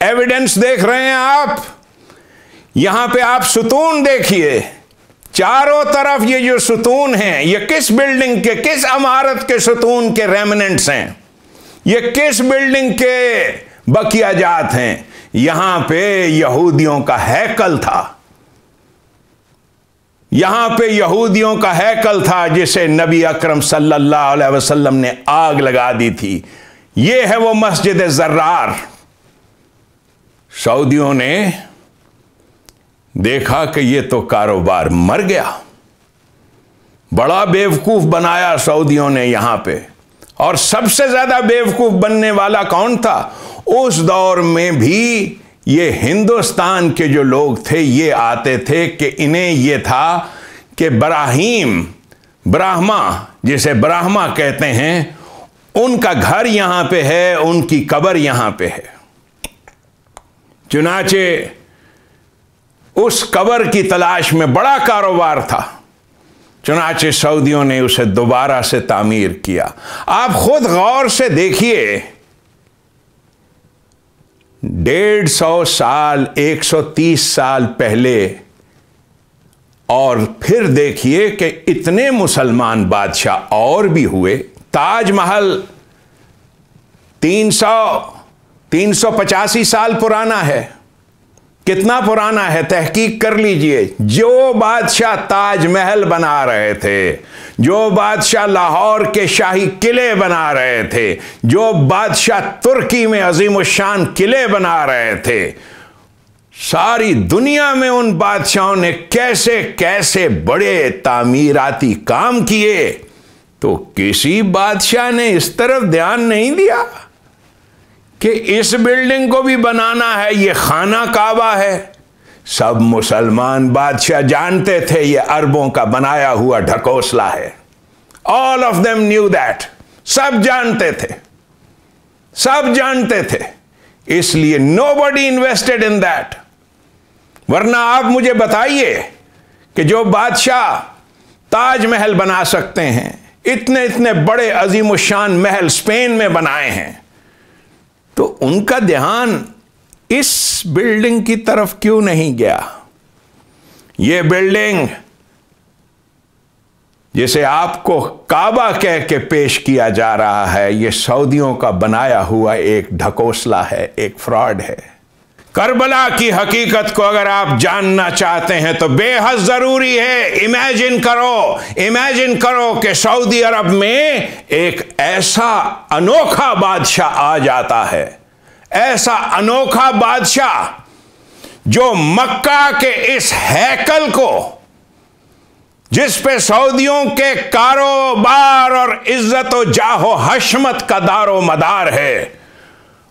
एविडेंस देख रहे हैं आप यहां पे आप सुतून देखिए चारों तरफ ये जो सुतून हैं ये किस बिल्डिंग के किस इमारत के सुतून के रेमिनेंट्स हैं ये किस बिल्डिंग के बकिया जात हैं यहां पे यहूदियों का हैकल था यहां पे यहूदियों का हैकल था जिसे नबी अकरम सल्लल्लाहु अलैहि वसल्लम ने आग लगा दी थी ये है वो मस्जिद जर्रार सऊदियों ने देखा कि ये तो कारोबार मर गया बड़ा बेवकूफ बनाया सऊदियों ने यहां पे और सबसे ज्यादा बेवकूफ बनने वाला कौन था उस दौर में भी ये हिंदुस्तान के जो लोग थे ये आते थे कि इन्हें ये था कि ब्राहिम ब्राह्मा जिसे ब्राह्मा कहते हैं उनका घर यहां पे है उनकी कबर यहां पे है चुनाचे उस कबर की तलाश में बड़ा कारोबार था चुनाचे सऊदियों ने उसे दोबारा से तामीर किया आप खुद गौर से देखिए डेढ़ सौ साल एक सौ तीस साल पहले और फिर देखिए कि इतने मुसलमान बादशाह और भी हुए ताजमहल तीन सौ तीन सौ पचासी साल पुराना है कितना पुराना है तहकीक कर लीजिए जो बादशाह ताजमहल बना रहे थे जो बादशाह लाहौर के शाही किले बना रहे थे जो बादशाह तुर्की में अजीम शान किले बना रहे थे सारी दुनिया में उन बादशाहों ने कैसे कैसे बड़े तामीराती काम किए तो किसी बादशाह ने इस तरफ ध्यान नहीं दिया कि इस बिल्डिंग को भी बनाना है ये खाना काबा है सब मुसलमान बादशाह जानते थे ये अरबों का बनाया हुआ ढकोसला है all of them knew that सब जानते थे सब जानते थे इसलिए nobody invested in that वरना आप मुझे बताइए कि जो बादशाह ताजमहल बना सकते हैं इतने इतने बड़े अजीम शान महल स्पेन में बनाए हैं तो उनका ध्यान इस बिल्डिंग की तरफ क्यों नहीं गया ये बिल्डिंग जिसे आपको काबा कह के पेश किया जा रहा है ये सऊदियों का बनाया हुआ एक ढकोसला है एक फ्रॉड है करबला की हकीकत को अगर आप जानना चाहते हैं तो बेहद ज़रूरी है इमेजिन करो इमेजिन करो कि सऊदी अरब में एक ऐसा अनोखा बादशाह आ जाता है ऐसा अनोखा बादशाह जो मक्का के इस हैकल को जिस पे सऊदियों के कारोबार और इज्जत जाहो हशमत का दारो मदार है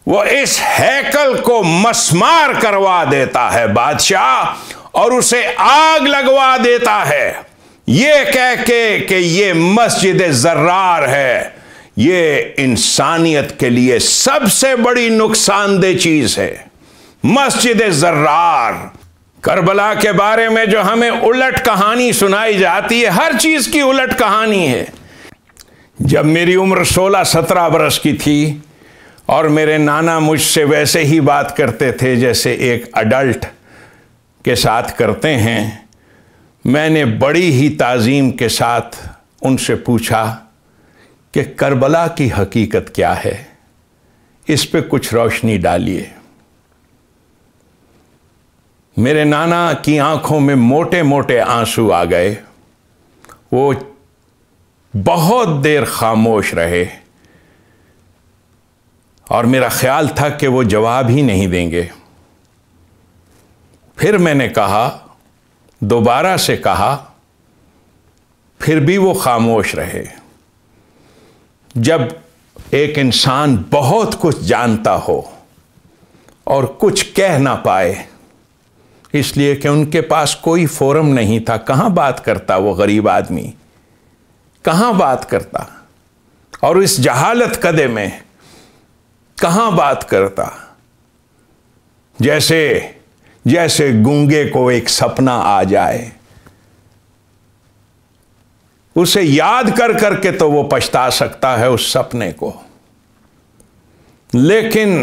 वो इस हैकल को मस्मार करवा देता है बादशाह और उसे आग लगवा देता है ये कह के कि ये मस्जिद जर्रार है ये इंसानियत के लिए सबसे बड़ी नुकसानदेह चीज है मस्जिद जर्रार करबला के बारे में जो हमें उलट कहानी सुनाई जाती है हर चीज की उलट कहानी है जब मेरी उम्र 16-17 बरस की थी और मेरे नाना मुझसे वैसे ही बात करते थे जैसे एक अडल्ट के साथ करते हैं मैंने बड़ी ही ताज़ीम के साथ उनसे पूछा कि करबला की हकीकत क्या है इस पे कुछ रोशनी डालिए मेरे नाना की आंखों में मोटे मोटे आंसू आ गए वो बहुत देर खामोश रहे और मेरा ख्याल था कि वो जवाब ही नहीं देंगे फिर मैंने कहा दोबारा से कहा फिर भी वो खामोश रहे जब एक इंसान बहुत कुछ जानता हो और कुछ कह ना पाए इसलिए कि उनके पास कोई फोरम नहीं था कहाँ बात करता वो गरीब आदमी कहाँ बात करता और इस जहालत कदे में कहां बात करता जैसे जैसे गूंगे को एक सपना आ जाए उसे याद कर करके तो वो पछता सकता है उस सपने को लेकिन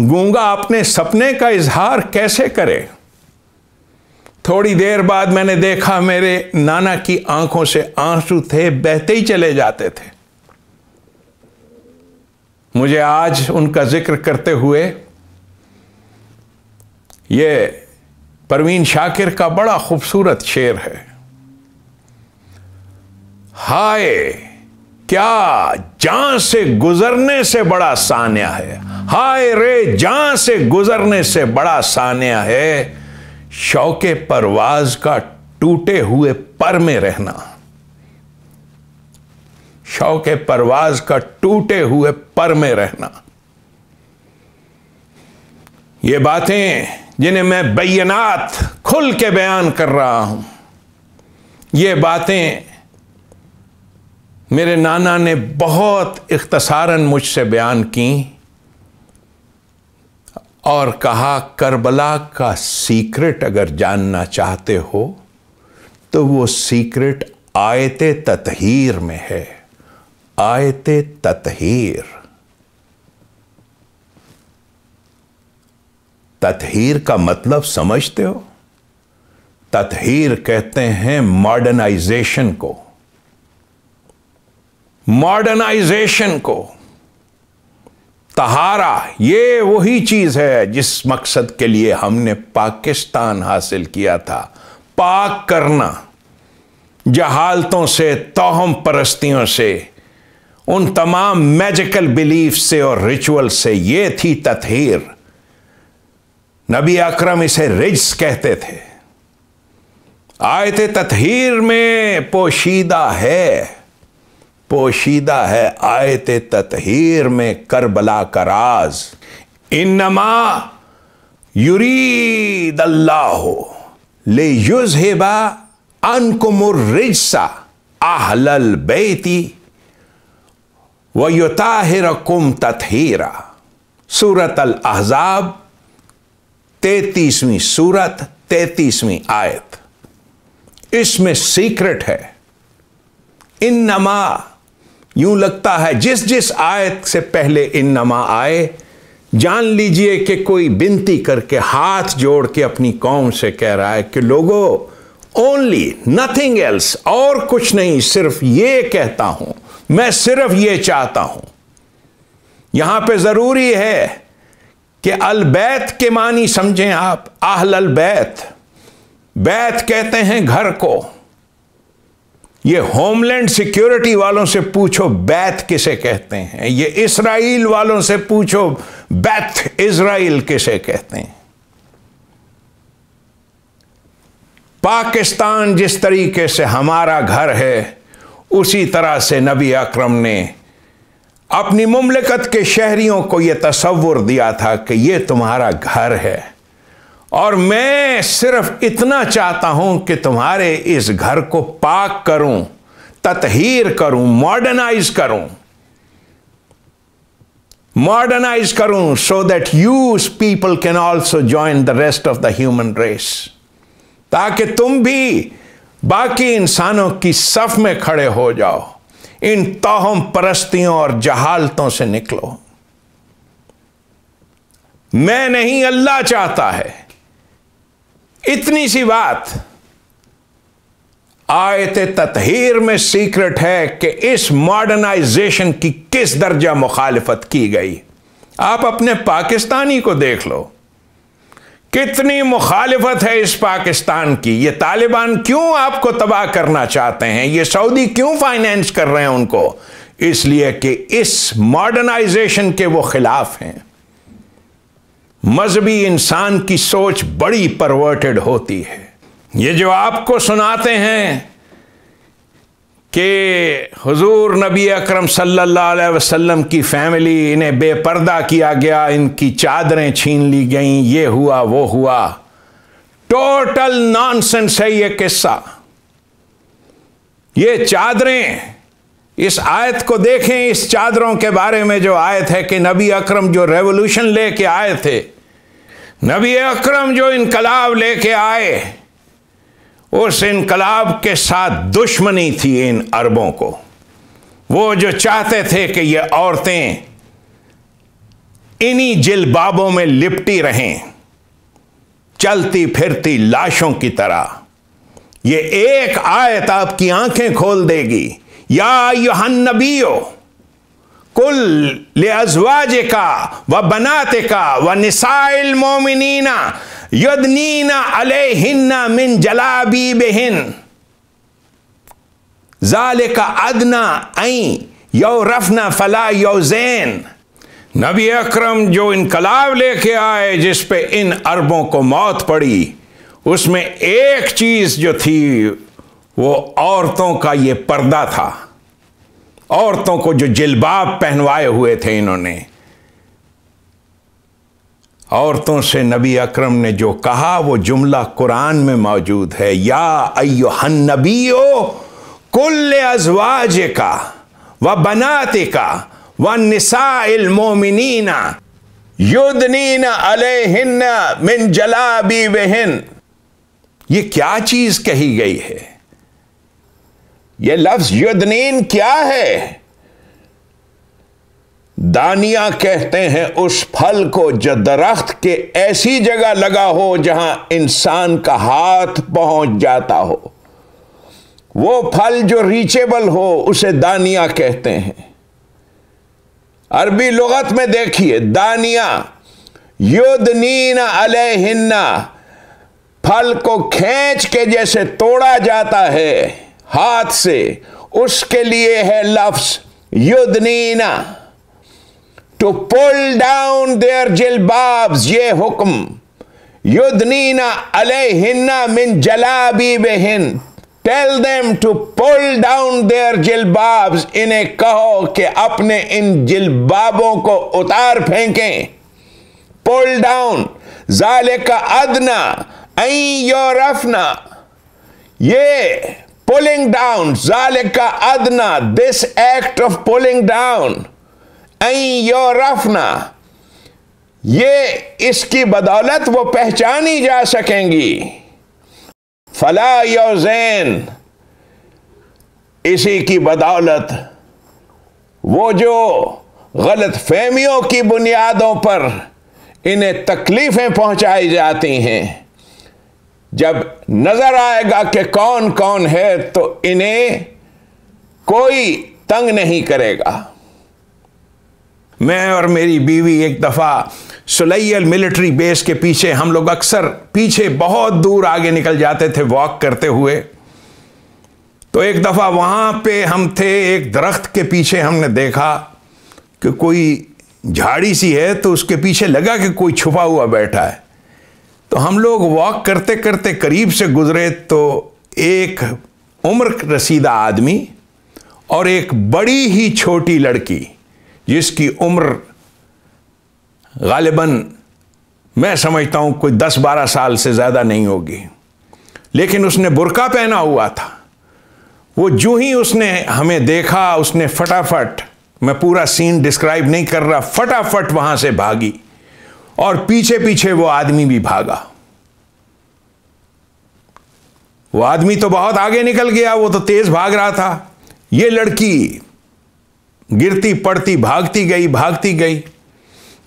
गूंगा अपने सपने का इजहार कैसे करे थोड़ी देर बाद मैंने देखा मेरे नाना की आंखों से आंसू थे बहते ही चले जाते थे मुझे आज उनका जिक्र करते हुए ये परवीन शाकिर का बड़ा खूबसूरत शेर है हाय क्या जहां से गुजरने से बड़ा सान्या है हाय रे जहां से गुजरने से बड़ा सान्या है शौके परवाज का टूटे हुए पर में रहना शौक परवाज का टूटे हुए पर में रहना ये बातें जिन्हें मैं बैनात खुल के बयान कर रहा हूं ये बातें मेरे नाना ने बहुत इख्तसारन मुझसे बयान की और कहा करबला का सीक्रेट अगर जानना चाहते हो तो वो सीक्रेट आयते ततहीर में है आयत तथहीर ततहीर का मतलब समझते हो तथहीर कहते हैं मॉडर्नाइजेशन को मॉडर्नाइजेशन को तहारा ये वही चीज है जिस मकसद के लिए हमने पाकिस्तान हासिल किया था पाक करना जहालतों से तोहम परस्तियों से उन तमाम मैजिकल बिलीफ से और रिचुअल से ये थी तथहीर नबी अकरम इसे रिज्स कहते थे आयते तथहीर में पोशीदा है पोशीदा है आयते तथहीर में करबला का राज इनमा युरीद अल्लाह ले युज हेबा अनकुमुर रिजसा आहलल बेती वाहिरकुम कुम सूरत अल अहजाब तैतीसवीं सूरत तैतीसवीं आयत इसमें सीक्रेट है इन नमा यूं लगता है जिस जिस आयत से पहले इन नमा आए जान लीजिए कि कोई बिनती करके हाथ जोड़ के अपनी कौम से कह रहा है कि लोगों ओनली नथिंग एल्स और कुछ नहीं सिर्फ ये कहता हूं मैं सिर्फ ये चाहता हूं यहां पे जरूरी है कि अलबैत के मानी समझें आप आहल अलबैत बैत कहते हैं घर को ये होमलैंड सिक्योरिटी वालों से पूछो बैत किसे कहते हैं ये इसराइल वालों से पूछो बैत इसराइल किसे कहते हैं पाकिस्तान जिस तरीके से हमारा घर है उसी तरह से नबी अकरम ने अपनी मुमलिकत के शहरियों को यह तस्वुर दिया था कि यह तुम्हारा घर है और मैं सिर्फ इतना चाहता हूं कि तुम्हारे इस घर को पाक करूं ततहीर करूं मॉडर्नाइज करूं मॉडर्नाइज करूं so that use people can also join the rest of the human race ताकि तुम भी बाकी इंसानों की सफ में खड़े हो जाओ इन तोहम परस्तियों और जहालतों से निकलो मैं नहीं अल्लाह चाहता है इतनी सी बात आयत ततहीर में सीक्रेट है कि इस मॉडर्नाइजेशन की किस दर्जा मुखालफत की गई आप अपने पाकिस्तानी को देख लो कितनी मुखालिफत है इस पाकिस्तान की ये तालिबान क्यों आपको तबाह करना चाहते हैं ये सऊदी क्यों फाइनेंस कर रहे हैं उनको इसलिए कि इस मॉडर्नाइजेशन के वो खिलाफ हैं मजहबी इंसान की सोच बड़ी परवर्टेड होती है ये जो आपको सुनाते हैं कि हजूर नबी अकरम सल्लल्लाहु अलैहि वसल्लम की फैमिली इन्हें बेपर्दा किया गया इनकी चादरें छीन ली गईं ये हुआ वो हुआ टोटल नॉनसेंस है ये किस्सा ये चादरें इस आयत को देखें इस चादरों के बारे में जो आयत है कि नबी अकरम जो रेवोल्यूशन लेके आए थे नबी अकरम जो इनकलाब लेके आए उस इनकलाब के साथ दुश्मनी थी इन अरबों को वो जो चाहते थे कि ये औरतें इन्हीं जिलबाबों में लिपटी रहें चलती फिरती लाशों की तरह ये एक आयत आपकी आंखें खोल देगी या नबी नबीओ कुल लेजवाज का व बनाते का व निसाइल मोमिनीना मिन जलाबी बेहिन जाल का अदना आई यौ रफना फला नबी अकरम जो इनकलाब लेके आए जिस पे इन अरबों को मौत पड़ी उसमें एक चीज़ जो थी वो औरतों का ये पर्दा था औरतों को जो जिलबाब पहनवाए हुए थे इन्होंने औरतों से नबी अकरम ने जो कहा वो जुमला कुरान में मौजूद है या अयो नबी नबीओ कुल अजवाज का व बनाते का व निसाइल निसाइलमोमिना अले हिन्न मिन जला बी वहन ये क्या चीज कही गई है ये लफ्ज युदनीन क्या है दानिया कहते हैं उस फल को जो दरख्त के ऐसी जगह लगा हो जहां इंसान का हाथ पहुंच जाता हो वो फल जो रीचेबल हो उसे दानिया कहते हैं अरबी लुगत में देखिए दानिया युद्धनीना अलहिन्ना फल को खींच के जैसे तोड़ा जाता है हाथ से उसके लिए है लफ्स युद्धनीना टू पुल डाउन देयर जिलबाब्स ये हुक्म युद्धनीना हिन्ना मिन जलाबी बेहिन tell them to pull down their जिलबाब्स इन्हें कहो कि अपने इन जिलबाबों को उतार फेंकें पुल डाउन जाले का अदना योरफना ये पुलिंग डाउन जाले का अदना this act of pulling down योरफना ये इसकी बदौलत वो पहचानी जा सकेंगी फला योजैन इसी की बदौलत वो जो गलत फहमियों की बुनियादों पर इन्हें तकलीफें पहुंचाई जाती हैं जब नजर आएगा कि कौन कौन है तो इन्हें कोई तंग नहीं करेगा मैं और मेरी बीवी एक दफ़ा सुलैल मिलिट्री बेस के पीछे हम लोग अक्सर पीछे बहुत दूर आगे निकल जाते थे वॉक करते हुए तो एक दफ़ा वहाँ पे हम थे एक दरख्त के पीछे हमने देखा कि कोई झाड़ी सी है तो उसके पीछे लगा कि कोई छुपा हुआ बैठा है तो हम लोग वॉक करते करते करीब से गुजरे तो एक उम्र रसीदा आदमी और एक बड़ी ही छोटी लड़की जिसकी उम्र गालिबा मैं समझता हूँ कोई दस बारह साल से ज़्यादा नहीं होगी लेकिन उसने बुरका पहना हुआ था वो जो ही उसने हमें देखा उसने फटाफट मैं पूरा सीन डिस्क्राइब नहीं कर रहा फटाफट वहाँ से भागी और पीछे पीछे वो आदमी भी भागा वो आदमी तो बहुत आगे निकल गया वो तो तेज़ भाग रहा था ये लड़की गिरती पड़ती भागती गई भागती गई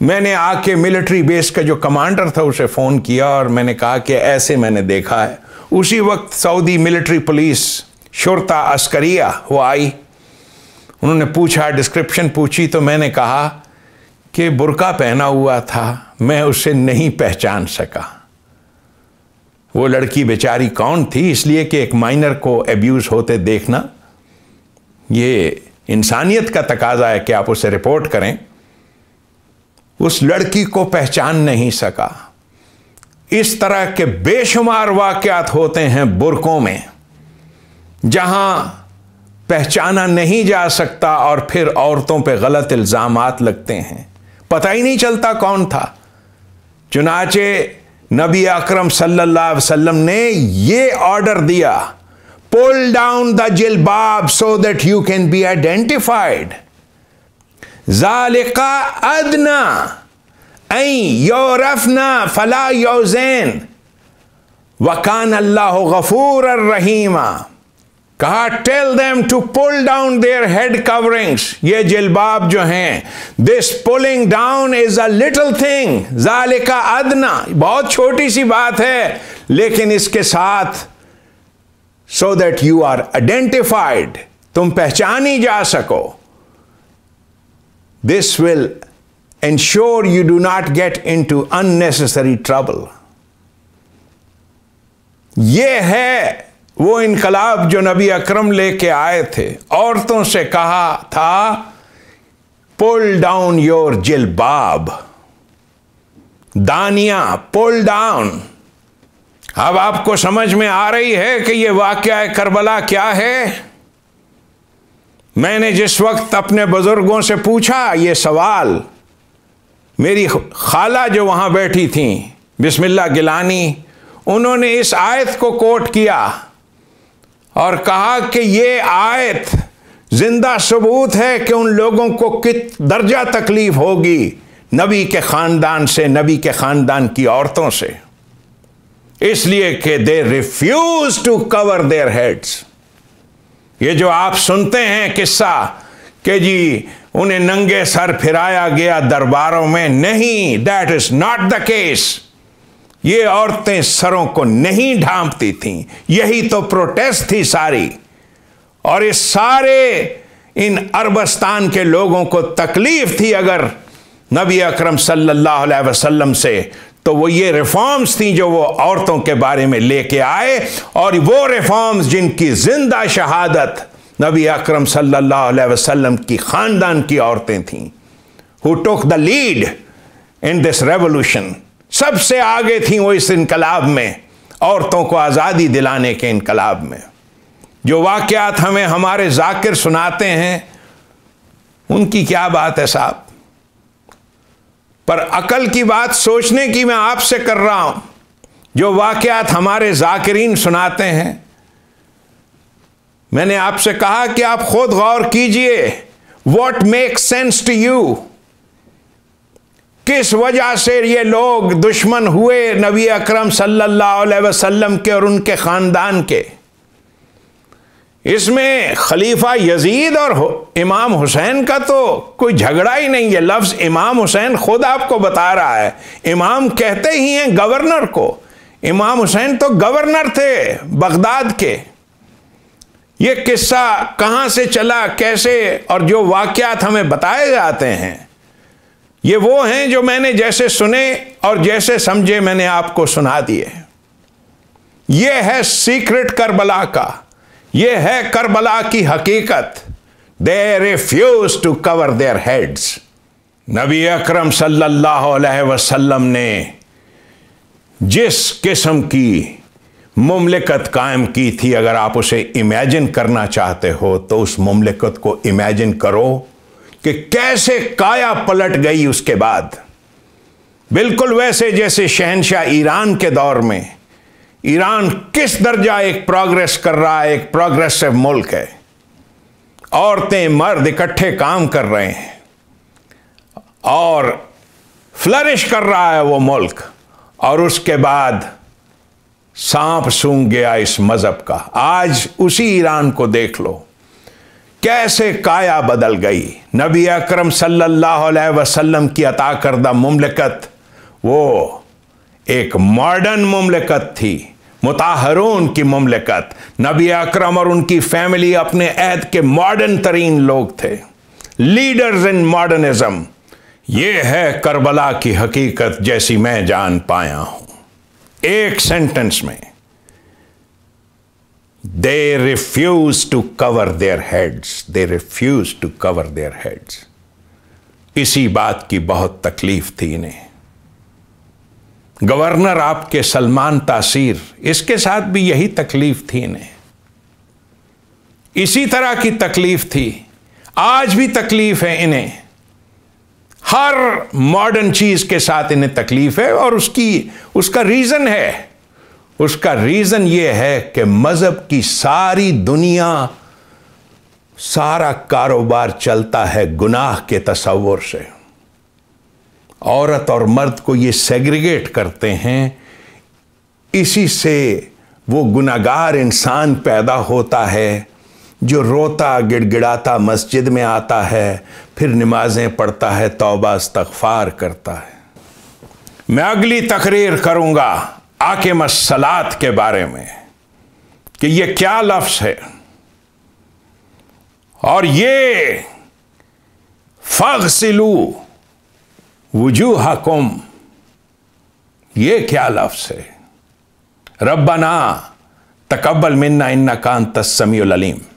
मैंने आके मिलिट्री बेस का जो कमांडर था उसे फ़ोन किया और मैंने कहा कि ऐसे मैंने देखा है उसी वक्त सऊदी मिलिट्री पुलिस शुरता अस्करिया वो आई उन्होंने पूछा डिस्क्रिप्शन पूछी तो मैंने कहा कि बुरका पहना हुआ था मैं उसे नहीं पहचान सका वो लड़की बेचारी कौन थी इसलिए कि एक माइनर को एब्यूज़ होते देखना ये इंसानियत का तकाजा है कि आप उसे रिपोर्ट करें उस लड़की को पहचान नहीं सका इस तरह के बेशुमार वाक़ात होते हैं बुरकों में जहां पहचाना नहीं जा सकता और फिर औरतों पे गलत इल्ज़ाम लगते हैं पता ही नहीं चलता कौन था चुनाचे नबी अकरम सल्लल्लाहु अलैहि वसल्लम ने ये ऑर्डर दिया pull down the jilbab so that you can be identified. Zalika adna ay yorafna fala yozain wakan Allahu ghafur rahima कहा tell them to pull down their head coverings ये जिलबाब जो हैं this pulling down is a little thing जालिका अदना बहुत छोटी सी बात है लेकिन इसके साथ so that you are identified तुम पहचानी जा सको this will ensure you do not get into unnecessary trouble ये है वो इनकलाब जो नबी अक्रम लेके आए थे औरतों से कहा था पुल डाउन योर जिलबाब दानिया पुल डाउन अब आपको समझ में आ रही है कि यह वाक़ करबला क्या है मैंने जिस वक्त अपने बुज़ुर्गों से पूछा ये सवाल मेरी खाला जो वहाँ बैठी थी बिस्मिल्ला गिलानी उन्होंने इस आयत को कोट किया और कहा कि ये आयत जिंदा सबूत है कि उन लोगों को कित दर्जा तकलीफ होगी नबी के ख़ानदान से नबी के ख़ानदान की औरतों से इसलिए कि they refuse to cover their heads ये जो आप सुनते हैं किस्सा कि जी उन्हें नंगे सर फिराया गया दरबारों में नहीं that is not the case ये औरतें सरों को नहीं ढांपती थीं यही तो प्रोटेस्ट थी सारी और इस सारे इन अरबस्तान के लोगों को तकलीफ थी अगर नबी अकरम सल्लल्लाहु अलैहि वसल्लम से तो वो ये रिफॉर्म्स थी जो वो औरतों के बारे में लेके आए और वो रिफॉर्म्स जिनकी जिंदा शहादत नबी अकरम सल्लल्लाहु अलैहि वसल्लम की खानदान की औरतें थीं who took the lead in this revolution सबसे आगे थी वो इस इनकलाब में औरतों को आज़ादी दिलाने के इनकलाब में जो वाक़ात हमें हमारे जाकिर सुनाते हैं उनकी क्या बात है साहब पर अकल की बात सोचने की मैं आपसे कर रहा हूं जो वाकयात हमारे जाकिरीन सुनाते हैं मैंने आपसे कहा कि आप खुद गौर कीजिए what make sense to you किस वजह से ये लोग दुश्मन हुए नबी अकरम सल्लल्लाहु अलैहि वसल्लम के और उनके ख़ानदान के इसमें खलीफा यजीद और इमाम हुसैन का तो कोई झगड़ा ही नहीं है लफ्ज़ इमाम हुसैन खुद आपको बता रहा है इमाम कहते ही हैं गवर्नर को इमाम हुसैन तो गवर्नर थे बगदाद के ये किस्सा कहाँ से चला कैसे और जो वाक्यात हमें बताए जाते हैं ये वो हैं जो मैंने जैसे सुने और जैसे समझे मैंने आपको सुना दिए यह है सीक्रेट करबला का ये है करबला की हकीकत they refuse to cover their heads नबी अकरम सल्लल्लाहु अलैहि वसल्लम ने जिस किस्म की मुमलिकत कायम की थी अगर आप उसे इमेजिन करना चाहते हो तो उस मुमलिकत को इमेजिन करो कि कैसे काया पलट गई उसके बाद बिल्कुल वैसे जैसे शहनशाह ईरान के दौर में ईरान किस दर्जा एक प्रोग्रेस कर रहा है एक प्रोग्रेसिव मुल्क है औरतें मर्द इकट्ठे काम कर रहे हैं और फ्लरिश कर रहा है वो मुल्क और उसके बाद सांप सूंघ गया इस मजहब का आज उसी ईरान को देख लो कैसे काया बदल गई नबी अकरम सल्लल्लाहु अलैहि वसल्लम की अता करदा मुमलकत वो एक मॉडर्न मुमलकत थी मुताहरून की ममलिकत नबी अकरम और उनकी फैमिली अपने अहद के मॉडर्न तरीन लोग थे लीडर्स इन मॉडर्निज्म ये है करबला की हकीकत जैसी मैं जान पाया हूं एक सेंटेंस में they refuse to cover their heads they refuse to cover their heads इसी बात की बहुत तकलीफ थी इन्हें गवर्नर आपके सलमान तासीर इसके साथ भी यही तकलीफ थी इन्हें इसी तरह की तकलीफ थी आज भी तकलीफ है इन्हें हर मॉडर्न चीज के साथ इन्हें तकलीफ है और उसकी उसका रीजन है उसका रीजन यह है कि मजहब की सारी दुनिया सारा कारोबार चलता है गुनाह के तस्वर से औरत और मर्द को ये सेग्रीगेट करते हैं इसी से वो गुनागार इंसान पैदा होता है जो रोता गिड़गिड़ाता मस्जिद में आता है फिर नमाज़ें पढ़ता है तोबा तगफ़ार करता है मैं अगली तकरीर करूंगा आके मसलात के बारे में कि ये क्या लफ्ज़ है और ये फ़गसिलू हकुम ये क्या लफ्स है रब्बना तकबल मिन्ना इन्ना कान तस्समी अलीम